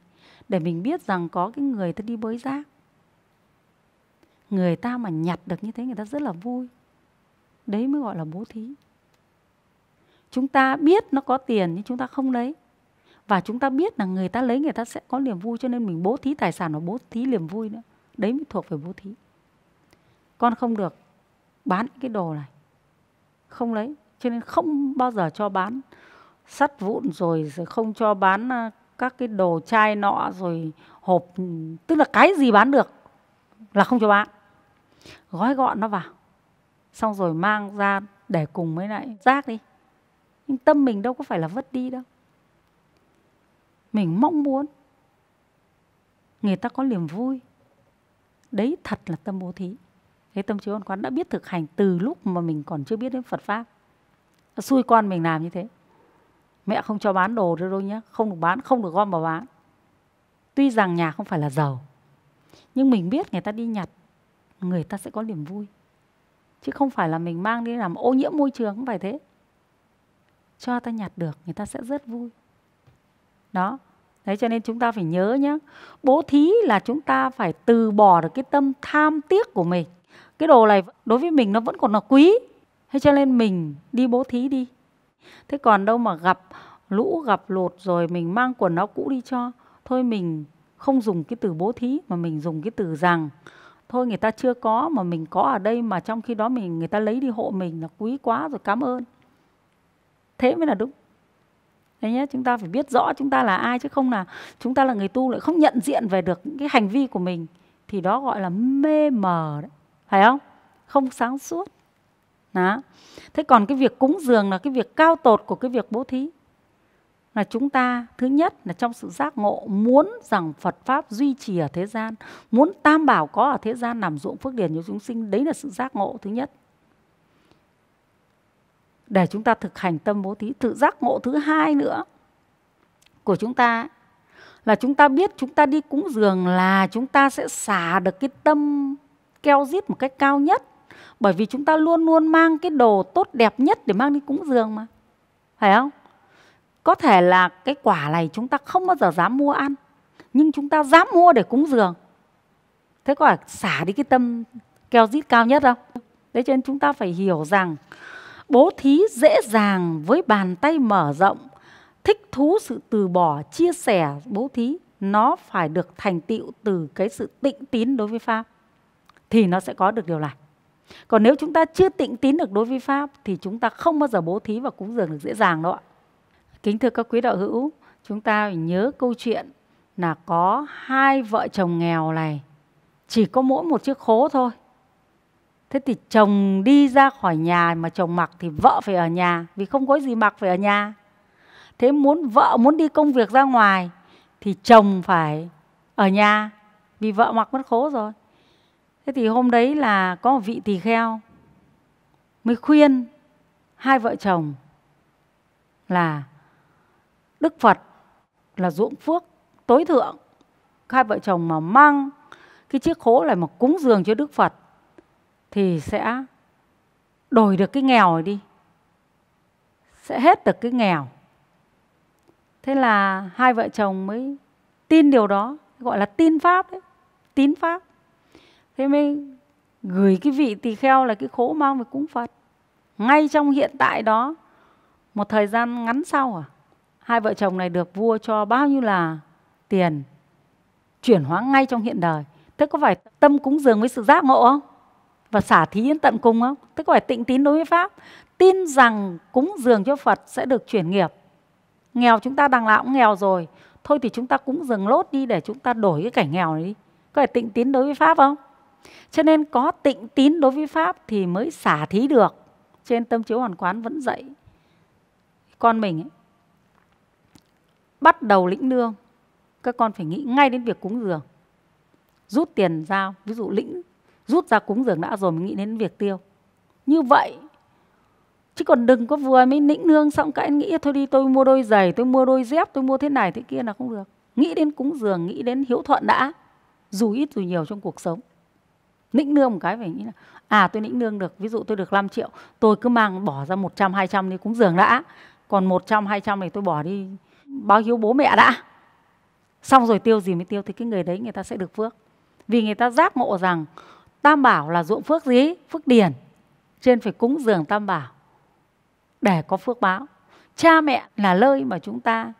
để mình biết rằng có cái người ta đi bới rác người ta mà nhặt được như thế người ta rất là vui đấy mới gọi là bố thí chúng ta biết nó có tiền nhưng chúng ta không lấy và chúng ta biết là người ta lấy người ta sẽ có niềm vui cho nên mình bố thí tài sản và bố thí niềm vui nữa đấy mới thuộc về bố thí con không được bán cái đồ này không lấy cho nên không bao giờ cho bán sắt vụn rồi, rồi không cho bán à, các cái đồ chai nọ rồi hộp tức là cái gì bán được là không cho bán gói gọn nó vào xong rồi mang ra để cùng với lại rác đi nhưng tâm mình đâu có phải là vứt đi đâu mình mong muốn người ta có niềm vui đấy thật là tâm bố thí cái tâm trí con quán đã biết thực hành từ lúc mà mình còn chưa biết đến phật pháp xui con mình làm như thế mẹ không cho bán đồ đâu đâu nhé không được bán không được gom mà bán tuy rằng nhà không phải là giàu nhưng mình biết người ta đi nhặt người ta sẽ có niềm vui chứ không phải là mình mang đi làm ô nhiễm môi trường không phải thế cho ta nhặt được người ta sẽ rất vui đó đấy cho nên chúng ta phải nhớ nhé bố thí là chúng ta phải từ bỏ được cái tâm tham tiếc của mình cái đồ này đối với mình nó vẫn còn là quý thế cho nên mình đi bố thí đi thế còn đâu mà gặp lũ gặp lột rồi mình mang quần áo cũ đi cho thôi mình không dùng cái từ bố thí mà mình dùng cái từ rằng thôi người ta chưa có mà mình có ở đây mà trong khi đó mình người ta lấy đi hộ mình là quý quá rồi cảm ơn thế mới là đúng Đấy nhé, chúng ta phải biết rõ chúng ta là ai chứ không là chúng ta là người tu lại không nhận diện về được cái hành vi của mình thì đó gọi là mê mờ đấy, phải không? Không sáng suốt đó thế còn cái việc cúng dường là cái việc cao tột của cái việc bố thí là chúng ta thứ nhất là trong sự giác ngộ muốn rằng Phật pháp duy trì ở thế gian, muốn tam bảo có ở thế gian làm ruộng phước điển cho chúng sinh, đấy là sự giác ngộ thứ nhất. Để chúng ta thực hành tâm bố thí, tự giác ngộ thứ hai nữa của chúng ta là chúng ta biết chúng ta đi cúng dường là chúng ta sẽ xả được cái tâm keo giết một cách cao nhất bởi vì chúng ta luôn luôn mang cái đồ tốt đẹp nhất để mang đi cúng dường mà phải không có thể là cái quả này chúng ta không bao giờ dám mua ăn nhưng chúng ta dám mua để cúng dường thế có phải xả đi cái tâm keo rít cao nhất không đấy cho nên chúng ta phải hiểu rằng bố thí dễ dàng với bàn tay mở rộng thích thú sự từ bỏ chia sẻ bố thí nó phải được thành tựu từ cái sự tịnh tín đối với pháp thì nó sẽ có được điều này còn nếu chúng ta chưa tịnh tín được đối với Pháp thì chúng ta không bao giờ bố thí và cúng dường được dễ dàng đâu ạ. Kính thưa các quý đạo hữu, chúng ta phải nhớ câu chuyện là có hai vợ chồng nghèo này chỉ có mỗi một chiếc khố thôi. Thế thì chồng đi ra khỏi nhà mà chồng mặc thì vợ phải ở nhà vì không có gì mặc phải ở nhà. Thế muốn vợ muốn đi công việc ra ngoài thì chồng phải ở nhà vì vợ mặc mất khố rồi thế thì hôm đấy là có một vị tỳ kheo mới khuyên hai vợ chồng là đức phật là ruộng phước tối thượng hai vợ chồng mà mang cái chiếc khố này mà cúng dường cho đức phật thì sẽ đổi được cái nghèo đi sẽ hết được cái nghèo thế là hai vợ chồng mới tin điều đó gọi là tin pháp đấy tín pháp thế mới gửi cái vị tỳ kheo là cái khố mang về cúng phật ngay trong hiện tại đó một thời gian ngắn sau à hai vợ chồng này được vua cho bao nhiêu là tiền chuyển hóa ngay trong hiện đời thế có phải tâm cúng dường với sự giác ngộ không và xả thí đến tận cùng không thế có phải tịnh tín đối với pháp tin rằng cúng dường cho phật sẽ được chuyển nghiệp nghèo chúng ta đằng nào cũng nghèo rồi thôi thì chúng ta cúng dường lốt đi để chúng ta đổi cái cảnh nghèo này đi có phải tịnh tín đối với pháp không cho nên có tịnh tín đối với Pháp thì mới xả thí được. Trên tâm chiếu hoàn quán vẫn dạy con mình ấy, bắt đầu lĩnh lương các con phải nghĩ ngay đến việc cúng dường rút tiền ra ví dụ lĩnh rút ra cúng dường đã rồi mình nghĩ đến việc tiêu như vậy chứ còn đừng có vừa mới lĩnh lương xong cái nghĩ thôi đi tôi mua đôi giày tôi mua đôi dép tôi mua thế này thế kia là không được nghĩ đến cúng dường nghĩ đến hiếu thuận đã dù ít dù nhiều trong cuộc sống nĩnh nương một cái phải nghĩ là à tôi nĩnh nương được ví dụ tôi được 5 triệu tôi cứ mang bỏ ra 100 200 đi cúng dường đã còn 100 200 này tôi bỏ đi báo hiếu bố mẹ đã xong rồi tiêu gì mới tiêu thì cái người đấy người ta sẽ được phước vì người ta giác ngộ rằng tam bảo là ruộng phước gì phước điển trên phải cúng dường tam bảo để có phước báo cha mẹ là nơi mà chúng ta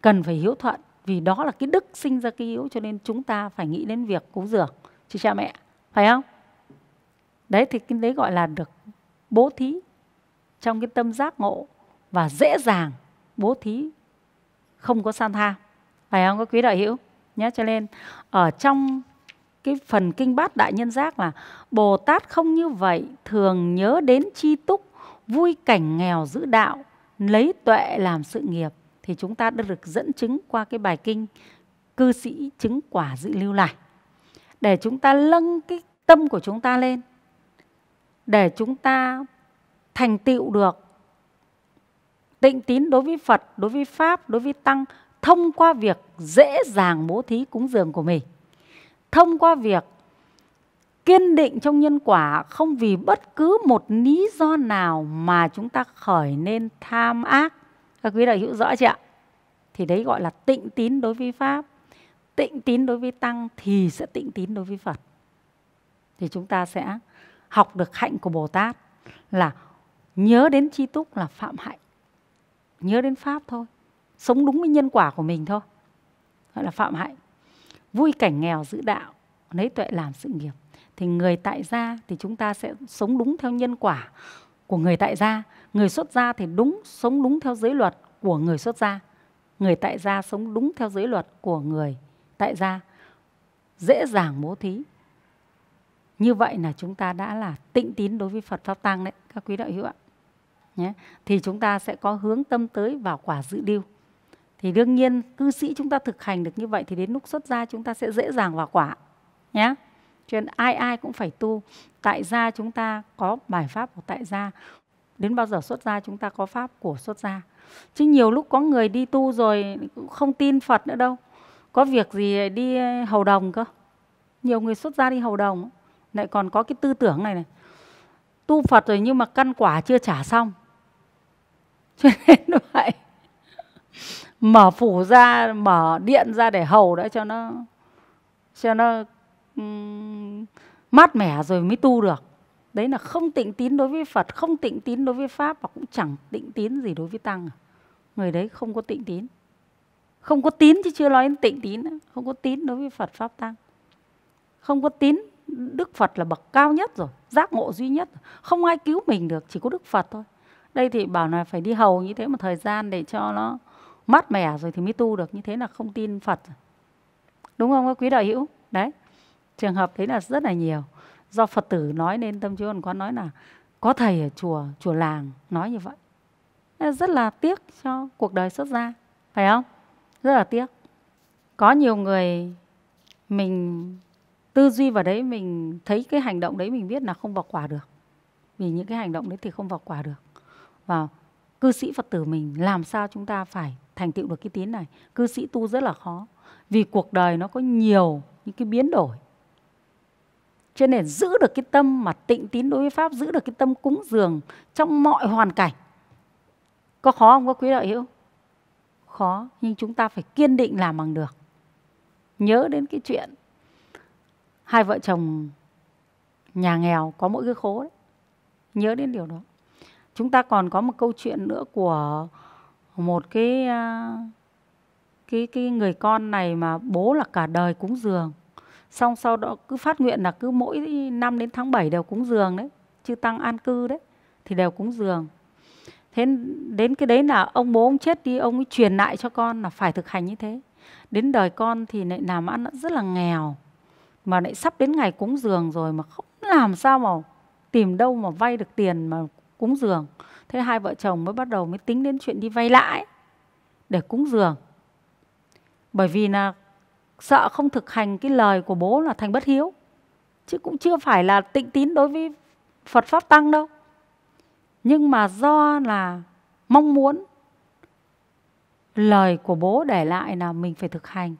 cần phải hiếu thuận vì đó là cái đức sinh ra cái hiếu cho nên chúng ta phải nghĩ đến việc cúng dường cho cha mẹ phải không đấy thì kinh đấy gọi là được bố thí trong cái tâm giác ngộ và dễ dàng bố thí không có san tha phải không các quý đại hữu nhé cho nên ở trong cái phần kinh bát đại nhân giác là bồ tát không như vậy thường nhớ đến chi túc vui cảnh nghèo giữ đạo lấy tuệ làm sự nghiệp thì chúng ta đã được dẫn chứng qua cái bài kinh cư sĩ chứng quả dự lưu lại để chúng ta nâng cái tâm của chúng ta lên để chúng ta thành tựu được tịnh tín đối với Phật, đối với Pháp, đối với Tăng thông qua việc dễ dàng bố thí cúng dường của mình. Thông qua việc kiên định trong nhân quả không vì bất cứ một lý do nào mà chúng ta khởi nên tham ác. Các quý đạo hữu rõ chưa ạ? Thì đấy gọi là tịnh tín đối với Pháp tịnh tín đối với tăng thì sẽ tịnh tín đối với phật thì chúng ta sẽ học được hạnh của bồ tát là nhớ đến chi túc là phạm hạnh nhớ đến pháp thôi sống đúng với nhân quả của mình thôi gọi là phạm hạnh vui cảnh nghèo giữ đạo lấy tuệ làm sự nghiệp thì người tại gia thì chúng ta sẽ sống đúng theo nhân quả của người tại gia người xuất gia thì đúng sống đúng theo giới luật của người xuất gia người tại gia sống đúng theo giới luật của người tại gia dễ dàng bố thí như vậy là chúng ta đã là tịnh tín đối với Phật pháp tăng đấy các quý đạo hữu ạ nhé thì chúng ta sẽ có hướng tâm tới vào quả dự lưu thì đương nhiên cư sĩ chúng ta thực hành được như vậy thì đến lúc xuất gia chúng ta sẽ dễ dàng vào quả nhé cho nên ai ai cũng phải tu tại gia chúng ta có bài pháp của tại gia đến bao giờ xuất gia chúng ta có pháp của xuất gia chứ nhiều lúc có người đi tu rồi cũng không tin Phật nữa đâu có việc gì đi hầu đồng cơ nhiều người xuất gia đi hầu đồng lại còn có cái tư tưởng này này tu phật rồi nhưng mà căn quả chưa trả xong cho nên vậy mở phủ ra mở điện ra để hầu đã cho nó cho nó um, mát mẻ rồi mới tu được đấy là không tịnh tín đối với phật không tịnh tín đối với pháp và cũng chẳng tịnh tín gì đối với tăng à. người đấy không có tịnh tín không có tín chứ chưa nói đến tịnh tín không có tín đối với Phật pháp tăng không có tín Đức Phật là bậc cao nhất rồi giác ngộ duy nhất không ai cứu mình được chỉ có Đức Phật thôi đây thì bảo là phải đi hầu như thế một thời gian để cho nó mát mẻ rồi thì mới tu được như thế là không tin Phật đúng không các quý đạo hữu đấy trường hợp thế là rất là nhiều do Phật tử nói nên tâm chưa còn có nói là có thầy ở chùa chùa làng nói như vậy rất là tiếc cho cuộc đời xuất gia phải không rất là tiếc có nhiều người mình tư duy vào đấy mình thấy cái hành động đấy mình biết là không vào quả được vì những cái hành động đấy thì không vào quả được và cư sĩ phật tử mình làm sao chúng ta phải thành tựu được cái tín này cư sĩ tu rất là khó vì cuộc đời nó có nhiều những cái biến đổi cho nên giữ được cái tâm mà tịnh tín đối với pháp giữ được cái tâm cúng dường trong mọi hoàn cảnh có khó không có quý đạo hữu khó nhưng chúng ta phải kiên định làm bằng được nhớ đến cái chuyện hai vợ chồng nhà nghèo có mỗi cái khố đấy nhớ đến điều đó chúng ta còn có một câu chuyện nữa của một cái à, cái cái người con này mà bố là cả đời cúng dường xong sau đó cứ phát nguyện là cứ mỗi năm đến tháng 7 đều cúng dường đấy chư tăng an cư đấy thì đều cúng dường thế đến cái đấy là ông bố ông chết đi ông ấy truyền lại cho con là phải thực hành như thế đến đời con thì lại làm ăn rất là nghèo mà lại sắp đến ngày cúng giường rồi mà không làm sao mà tìm đâu mà vay được tiền mà cúng giường thế hai vợ chồng mới bắt đầu mới tính đến chuyện đi vay lãi để cúng giường bởi vì là sợ không thực hành cái lời của bố là thành bất hiếu chứ cũng chưa phải là tịnh tín đối với phật pháp tăng đâu nhưng mà do là mong muốn lời của bố để lại là mình phải thực hành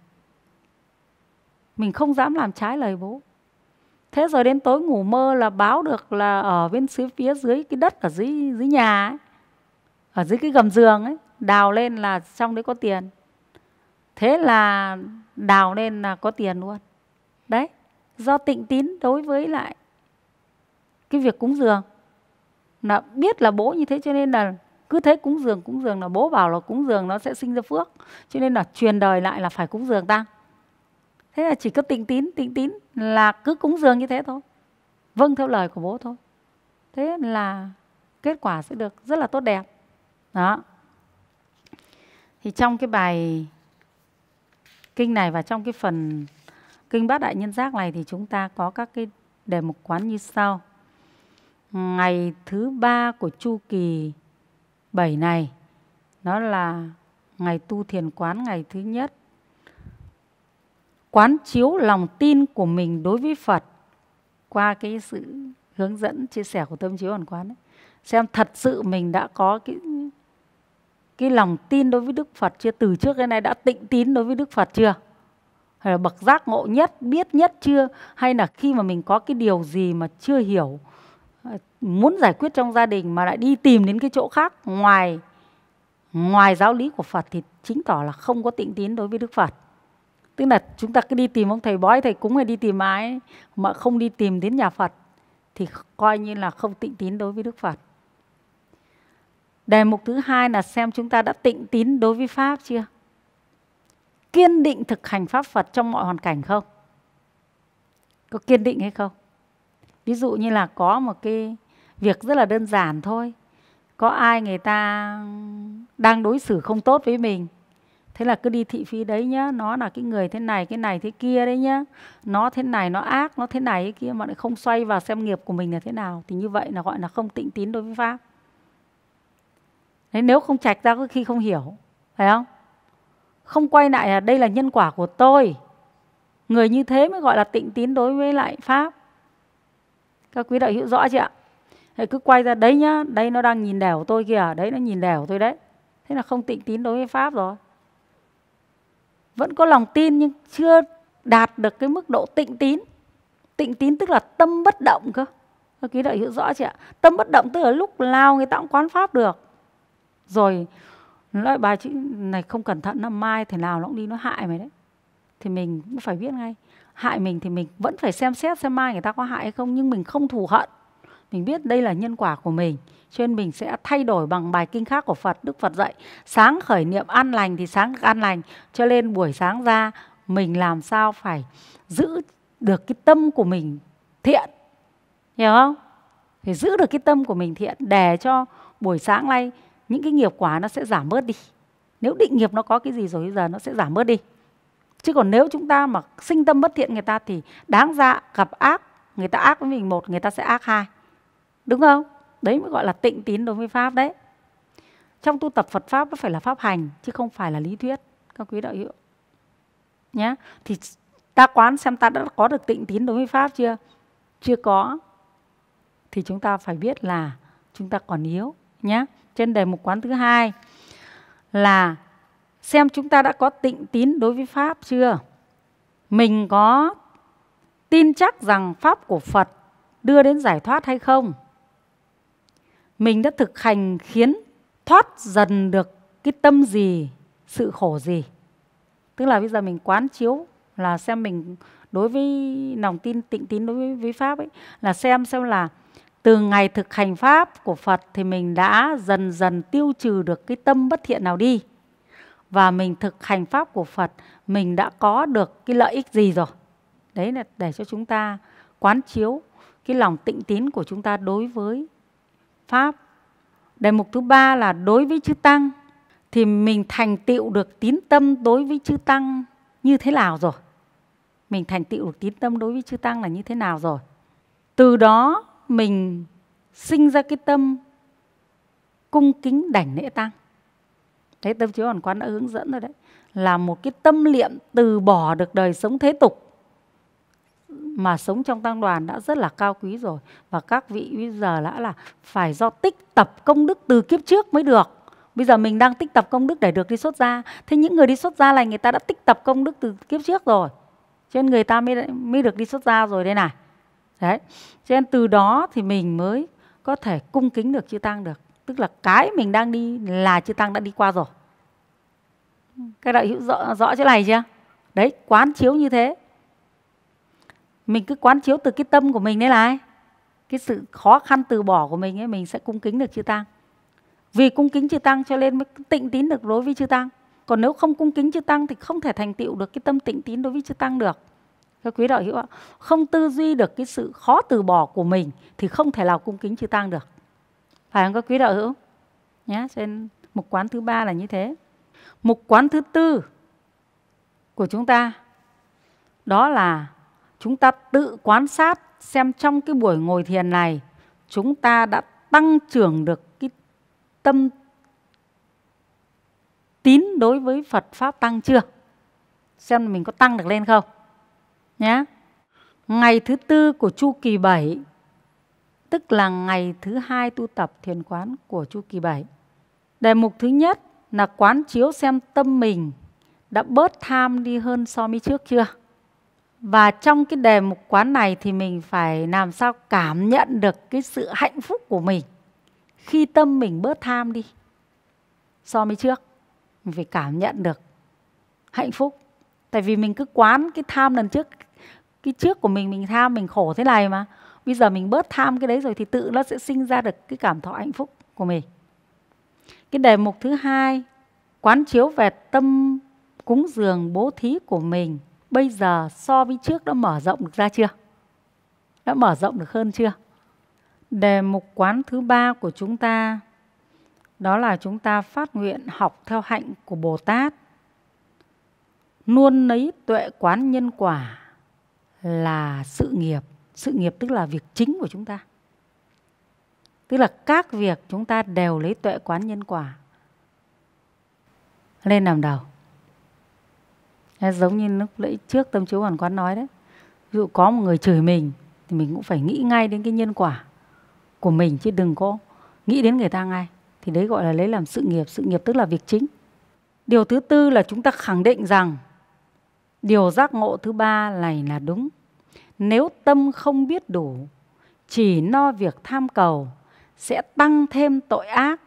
mình không dám làm trái lời bố thế rồi đến tối ngủ mơ là báo được là ở bên xứ phía dưới cái đất ở dưới dưới nhà ấy, ở dưới cái gầm giường ấy đào lên là trong đấy có tiền thế là đào lên là có tiền luôn đấy do tịnh tín đối với lại cái việc cúng dường là biết là bố như thế cho nên là cứ thế cúng dường cúng dường là bố bảo là cúng dường nó sẽ sinh ra phước cho nên là truyền đời lại là phải cúng dường tăng thế là chỉ có tình tín tình tín là cứ cúng dường như thế thôi vâng theo lời của bố thôi thế là kết quả sẽ được rất là tốt đẹp đó thì trong cái bài kinh này và trong cái phần kinh bát đại nhân giác này thì chúng ta có các cái đề mục quán như sau ngày thứ ba của chu kỳ bảy này nó là ngày tu thiền quán ngày thứ nhất quán chiếu lòng tin của mình đối với Phật qua cái sự hướng dẫn chia sẻ của tâm chiếu hoàn quán ấy. xem thật sự mình đã có cái cái lòng tin đối với Đức Phật chưa từ trước cái này đã tịnh tín đối với Đức Phật chưa hay là bậc giác ngộ nhất biết nhất chưa hay là khi mà mình có cái điều gì mà chưa hiểu Ờ, muốn giải quyết trong gia đình mà lại đi tìm đến cái chỗ khác ngoài ngoài giáo lý của Phật thì chính tỏ là không có tịnh tín đối với Đức Phật. Tức là chúng ta cứ đi tìm ông thầy bói, thầy cúng hay đi tìm ai mà không đi tìm đến nhà Phật thì coi như là không tịnh tín đối với Đức Phật. Đề mục thứ hai là xem chúng ta đã tịnh tín đối với Pháp chưa? Kiên định thực hành Pháp Phật trong mọi hoàn cảnh không? Có kiên định hay không? ví dụ như là có một cái việc rất là đơn giản thôi có ai người ta đang đối xử không tốt với mình thế là cứ đi thị phi đấy nhá nó là cái người thế này cái này thế kia đấy nhá nó thế này nó ác nó thế này thế kia mà lại không xoay vào xem nghiệp của mình là thế nào thì như vậy là gọi là không tịnh tín đối với pháp đấy nếu không trạch ra có khi không hiểu phải không không quay lại là đây là nhân quả của tôi người như thế mới gọi là tịnh tín đối với lại pháp các quý đạo hữu rõ chưa ạ Hãy cứ quay ra đấy nhá đây nó đang nhìn đẻo tôi kìa Đấy nó nhìn đẻo tôi đấy Thế là không tịnh tín đối với Pháp rồi Vẫn có lòng tin nhưng chưa đạt được cái mức độ tịnh tín Tịnh tín tức là tâm bất động cơ Các quý đạo hữu rõ chưa? ạ Tâm bất động tức là lúc nào người ta cũng quán Pháp được Rồi nói bài chữ này không cẩn thận năm mai thế nào nó cũng đi nó hại mày đấy Thì mình cũng phải biết ngay hại mình thì mình vẫn phải xem xét xem mai người ta có hại hay không nhưng mình không thù hận mình biết đây là nhân quả của mình cho nên mình sẽ thay đổi bằng bài kinh khác của Phật Đức Phật dạy sáng khởi niệm an lành thì sáng an lành cho nên buổi sáng ra mình làm sao phải giữ được cái tâm của mình thiện hiểu không phải giữ được cái tâm của mình thiện để cho buổi sáng nay những cái nghiệp quả nó sẽ giảm bớt đi nếu định nghiệp nó có cái gì rồi bây giờ nó sẽ giảm bớt đi chứ còn nếu chúng ta mà sinh tâm bất thiện người ta thì đáng ra gặp ác người ta ác với mình một người ta sẽ ác hai đúng không đấy mới gọi là tịnh tín đối với pháp đấy trong tu tập Phật pháp nó phải là pháp hành chứ không phải là lý thuyết các quý đạo hữu nhé thì ta quán xem ta đã có được tịnh tín đối với pháp chưa chưa có thì chúng ta phải biết là chúng ta còn yếu nhé trên đề mục quán thứ hai là xem chúng ta đã có tịnh tín đối với pháp chưa mình có tin chắc rằng pháp của phật đưa đến giải thoát hay không mình đã thực hành khiến thoát dần được cái tâm gì sự khổ gì tức là bây giờ mình quán chiếu là xem mình đối với lòng tin tịnh tín đối với, pháp ấy là xem xem là từ ngày thực hành pháp của phật thì mình đã dần dần tiêu trừ được cái tâm bất thiện nào đi và mình thực hành pháp của Phật, mình đã có được cái lợi ích gì rồi. Đấy là để cho chúng ta quán chiếu cái lòng tịnh tín của chúng ta đối với pháp. Đề mục thứ ba là đối với chư tăng thì mình thành tựu được tín tâm đối với chư tăng như thế nào rồi? Mình thành tựu được tín tâm đối với chư tăng là như thế nào rồi? Từ đó mình sinh ra cái tâm cung kính đảnh lễ tăng thế tâm chiếu hoàn quán đã hướng dẫn rồi đấy là một cái tâm niệm từ bỏ được đời sống thế tục mà sống trong tăng đoàn đã rất là cao quý rồi và các vị bây giờ đã là phải do tích tập công đức từ kiếp trước mới được bây giờ mình đang tích tập công đức để được đi xuất gia thế những người đi xuất gia này người ta đã tích tập công đức từ kiếp trước rồi cho nên người ta mới mới được đi xuất gia rồi đây này đấy cho nên từ đó thì mình mới có thể cung kính được chư tăng được tức là cái mình đang đi là chư tăng đã đi qua rồi các đạo hữu rõ, rõ chỗ này chưa đấy quán chiếu như thế mình cứ quán chiếu từ cái tâm của mình đấy là ấy. cái sự khó khăn từ bỏ của mình ấy mình sẽ cung kính được chư tăng vì cung kính chư tăng cho nên mới tịnh tín được đối với chư tăng còn nếu không cung kính chư tăng thì không thể thành tựu được cái tâm tịnh tín đối với chư tăng được các quý đạo hữu ạ không tư duy được cái sự khó từ bỏ của mình thì không thể nào cung kính chư tăng được phải không các quý đạo hữu nhé trên mục quán thứ ba là như thế mục quán thứ tư của chúng ta đó là chúng ta tự quan sát xem trong cái buổi ngồi thiền này chúng ta đã tăng trưởng được cái tâm tín đối với Phật pháp tăng chưa xem mình có tăng được lên không nhé ngày thứ tư của chu kỳ 7 tức là ngày thứ hai tu tập thiền quán của chu kỳ 7. Đề mục thứ nhất là quán chiếu xem tâm mình đã bớt tham đi hơn so với trước chưa. Và trong cái đề mục quán này thì mình phải làm sao cảm nhận được cái sự hạnh phúc của mình khi tâm mình bớt tham đi so với trước. Mình phải cảm nhận được hạnh phúc. Tại vì mình cứ quán cái tham lần trước, cái trước của mình mình tham mình khổ thế này mà bây giờ mình bớt tham cái đấy rồi thì tự nó sẽ sinh ra được cái cảm thọ hạnh phúc của mình cái đề mục thứ hai quán chiếu về tâm cúng dường bố thí của mình bây giờ so với trước đã mở rộng được ra chưa đã mở rộng được hơn chưa đề mục quán thứ ba của chúng ta đó là chúng ta phát nguyện học theo hạnh của bồ tát luôn lấy tuệ quán nhân quả là sự nghiệp sự nghiệp tức là việc chính của chúng ta tức là các việc chúng ta đều lấy tuệ quán nhân quả lên làm đầu giống như lúc lễ trước tâm chiếu hoàn quán nói đấy ví dụ có một người chửi mình thì mình cũng phải nghĩ ngay đến cái nhân quả của mình chứ đừng có nghĩ đến người ta ngay thì đấy gọi là lấy làm sự nghiệp sự nghiệp tức là việc chính điều thứ tư là chúng ta khẳng định rằng điều giác ngộ thứ ba này là đúng nếu tâm không biết đủ chỉ no việc tham cầu sẽ tăng thêm tội ác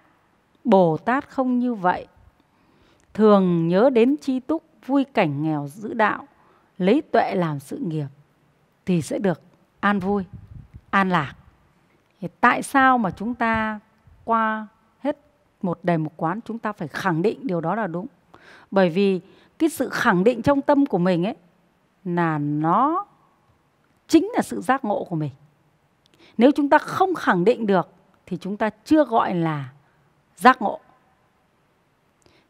bồ tát không như vậy thường nhớ đến chi túc vui cảnh nghèo giữ đạo lấy tuệ làm sự nghiệp thì sẽ được an vui an lạc thì tại sao mà chúng ta qua hết một đề một quán chúng ta phải khẳng định điều đó là đúng bởi vì cái sự khẳng định trong tâm của mình ấy là nó chính là sự giác ngộ của mình nếu chúng ta không khẳng định được thì chúng ta chưa gọi là giác ngộ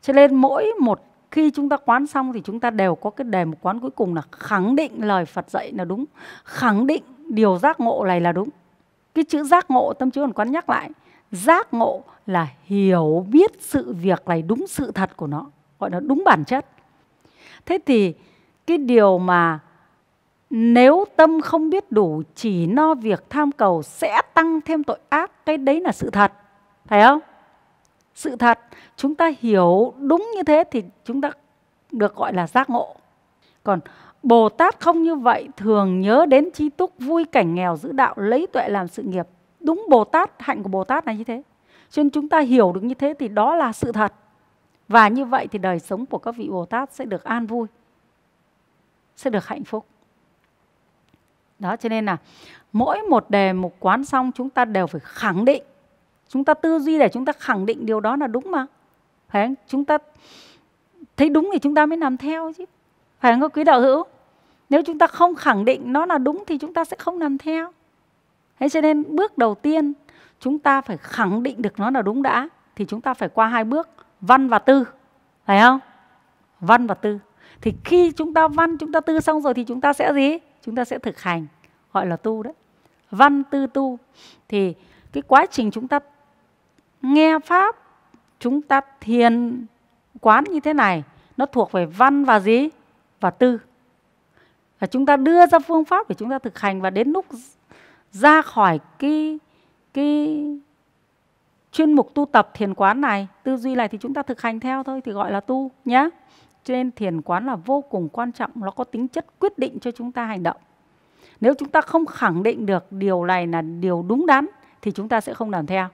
cho nên mỗi một khi chúng ta quán xong thì chúng ta đều có cái đề một quán cuối cùng là khẳng định lời Phật dạy là đúng, khẳng định điều giác ngộ này là đúng. Cái chữ giác ngộ tâm chứa còn quán nhắc lại, giác ngộ là hiểu biết sự việc này đúng sự thật của nó, gọi là đúng bản chất. Thế thì cái điều mà nếu tâm không biết đủ chỉ no việc tham cầu sẽ tăng thêm tội ác cái đấy là sự thật thấy không sự thật chúng ta hiểu đúng như thế thì chúng ta được gọi là giác ngộ còn bồ tát không như vậy thường nhớ đến chi túc vui cảnh nghèo giữ đạo lấy tuệ làm sự nghiệp đúng bồ tát hạnh của bồ tát là như thế cho nên chúng ta hiểu được như thế thì đó là sự thật và như vậy thì đời sống của các vị bồ tát sẽ được an vui sẽ được hạnh phúc đó cho nên là mỗi một đề một quán xong chúng ta đều phải khẳng định chúng ta tư duy để chúng ta khẳng định điều đó là đúng mà phải không? chúng ta thấy đúng thì chúng ta mới làm theo chứ phải không có quý đạo hữu nếu chúng ta không khẳng định nó là đúng thì chúng ta sẽ không làm theo thế cho nên bước đầu tiên chúng ta phải khẳng định được nó là đúng đã thì chúng ta phải qua hai bước văn và tư phải không văn và tư thì khi chúng ta văn chúng ta tư xong rồi thì chúng ta sẽ gì chúng ta sẽ thực hành gọi là tu đấy văn tư tu thì cái quá trình chúng ta nghe pháp chúng ta thiền quán như thế này nó thuộc về văn và gì và tư và chúng ta đưa ra phương pháp để chúng ta thực hành và đến lúc ra khỏi cái cái chuyên mục tu tập thiền quán này tư duy này thì chúng ta thực hành theo thôi thì gọi là tu nhé cho nên thiền quán là vô cùng quan trọng nó có tính chất quyết định cho chúng ta hành động nếu chúng ta không khẳng định được điều này là điều đúng đắn thì chúng ta sẽ không làm theo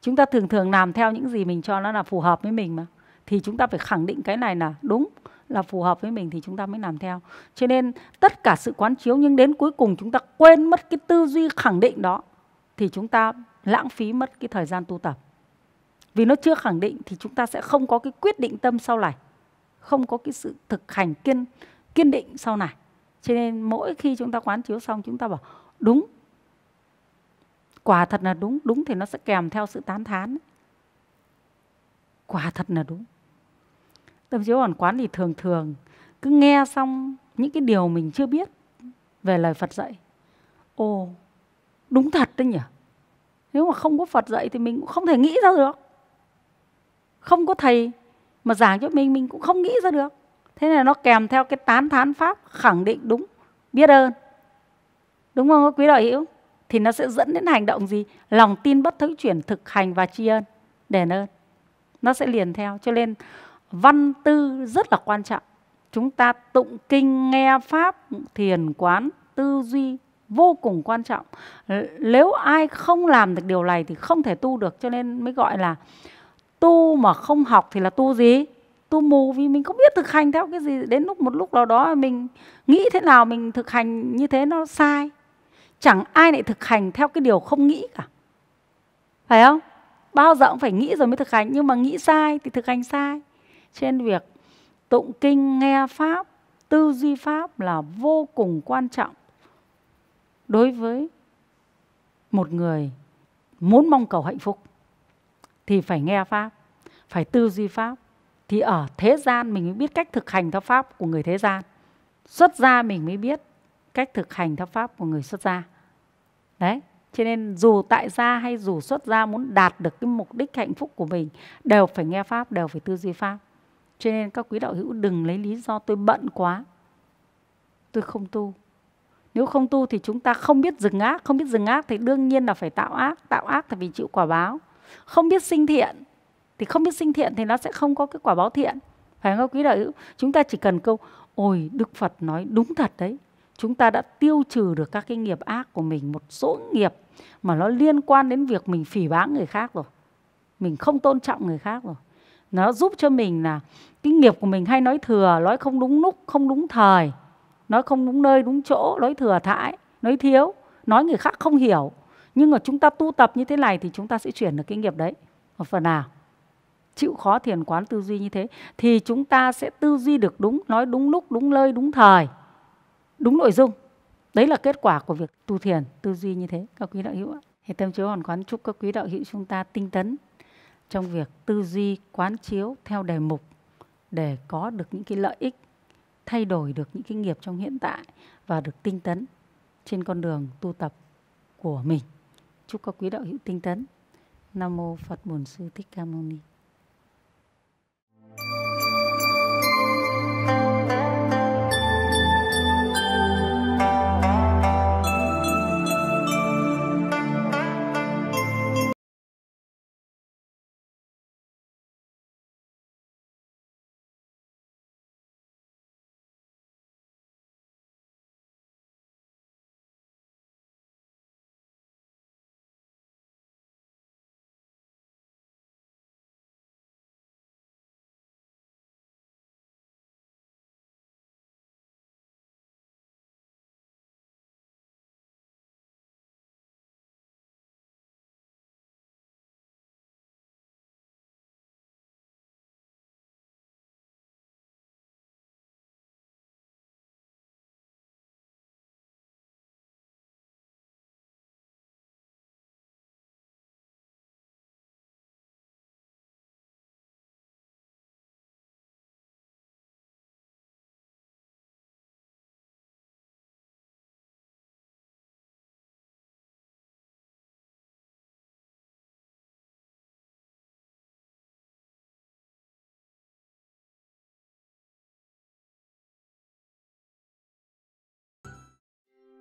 chúng ta thường thường làm theo những gì mình cho nó là phù hợp với mình mà thì chúng ta phải khẳng định cái này là đúng là phù hợp với mình thì chúng ta mới làm theo cho nên tất cả sự quán chiếu nhưng đến cuối cùng chúng ta quên mất cái tư duy khẳng định đó thì chúng ta lãng phí mất cái thời gian tu tập vì nó chưa khẳng định thì chúng ta sẽ không có cái quyết định tâm sau này không có cái sự thực hành kiên kiên định sau này cho nên mỗi khi chúng ta quán chiếu xong chúng ta bảo đúng quả thật là đúng đúng thì nó sẽ kèm theo sự tán thán quả thật là đúng tâm chiếu hoàn quán thì thường thường cứ nghe xong những cái điều mình chưa biết về lời phật dạy ồ đúng thật đấy nhỉ nếu mà không có phật dạy thì mình cũng không thể nghĩ ra được không có thầy mà giảng cho mình mình cũng không nghĩ ra được thế là nó kèm theo cái tán thán pháp khẳng định đúng biết ơn đúng không quý đạo hữu thì nó sẽ dẫn đến hành động gì lòng tin bất thức chuyển thực hành và tri ân đền ơn nó sẽ liền theo cho nên văn tư rất là quan trọng chúng ta tụng kinh nghe pháp thiền quán tư duy vô cùng quan trọng nếu ai không làm được điều này thì không thể tu được cho nên mới gọi là tu mà không học thì là tu gì tu mù vì mình không biết thực hành theo cái gì đến lúc một lúc nào đó mình nghĩ thế nào mình thực hành như thế nó sai chẳng ai lại thực hành theo cái điều không nghĩ cả phải không bao giờ cũng phải nghĩ rồi mới thực hành nhưng mà nghĩ sai thì thực hành sai trên việc tụng kinh nghe pháp tư duy pháp là vô cùng quan trọng đối với một người muốn mong cầu hạnh phúc thì phải nghe pháp phải tư duy pháp thì ở thế gian mình mới biết cách thực hành theo pháp của người thế gian xuất gia mình mới biết cách thực hành theo pháp của người xuất gia đấy cho nên dù tại gia hay dù xuất gia muốn đạt được cái mục đích hạnh phúc của mình đều phải nghe pháp đều phải tư duy pháp cho nên các quý đạo hữu đừng lấy lý do tôi bận quá tôi không tu nếu không tu thì chúng ta không biết dừng ác không biết dừng ác thì đương nhiên là phải tạo ác tạo ác thì vì chịu quả báo không biết sinh thiện thì không biết sinh thiện thì nó sẽ không có cái quả báo thiện phải không quý đạo hữu chúng ta chỉ cần câu ôi đức phật nói đúng thật đấy chúng ta đã tiêu trừ được các cái nghiệp ác của mình một số nghiệp mà nó liên quan đến việc mình phỉ báng người khác rồi mình không tôn trọng người khác rồi nó giúp cho mình là cái nghiệp của mình hay nói thừa nói không đúng lúc không đúng thời nói không đúng nơi đúng chỗ nói thừa thãi nói thiếu nói người khác không hiểu nhưng mà chúng ta tu tập như thế này thì chúng ta sẽ chuyển được cái nghiệp đấy một phần nào chịu khó thiền quán tư duy như thế thì chúng ta sẽ tư duy được đúng nói đúng lúc đúng nơi đúng thời đúng nội dung đấy là kết quả của việc tu thiền tư duy như thế các quý đạo hữu ạ thì tâm chiếu hoàn quán chúc các quý đạo hữu chúng ta tinh tấn trong việc tư duy quán chiếu theo đề mục để có được những cái lợi ích thay đổi được những cái nghiệp trong hiện tại và được tinh tấn trên con đường tu tập của mình Chúc các quý đạo hữu tinh tấn. Nam mô Phật Bổn Sư Thích Ca Mâu Ni.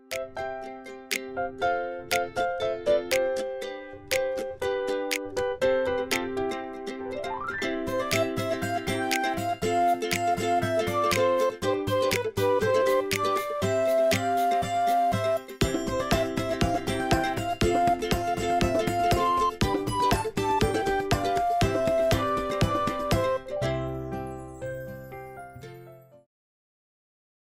Thank you.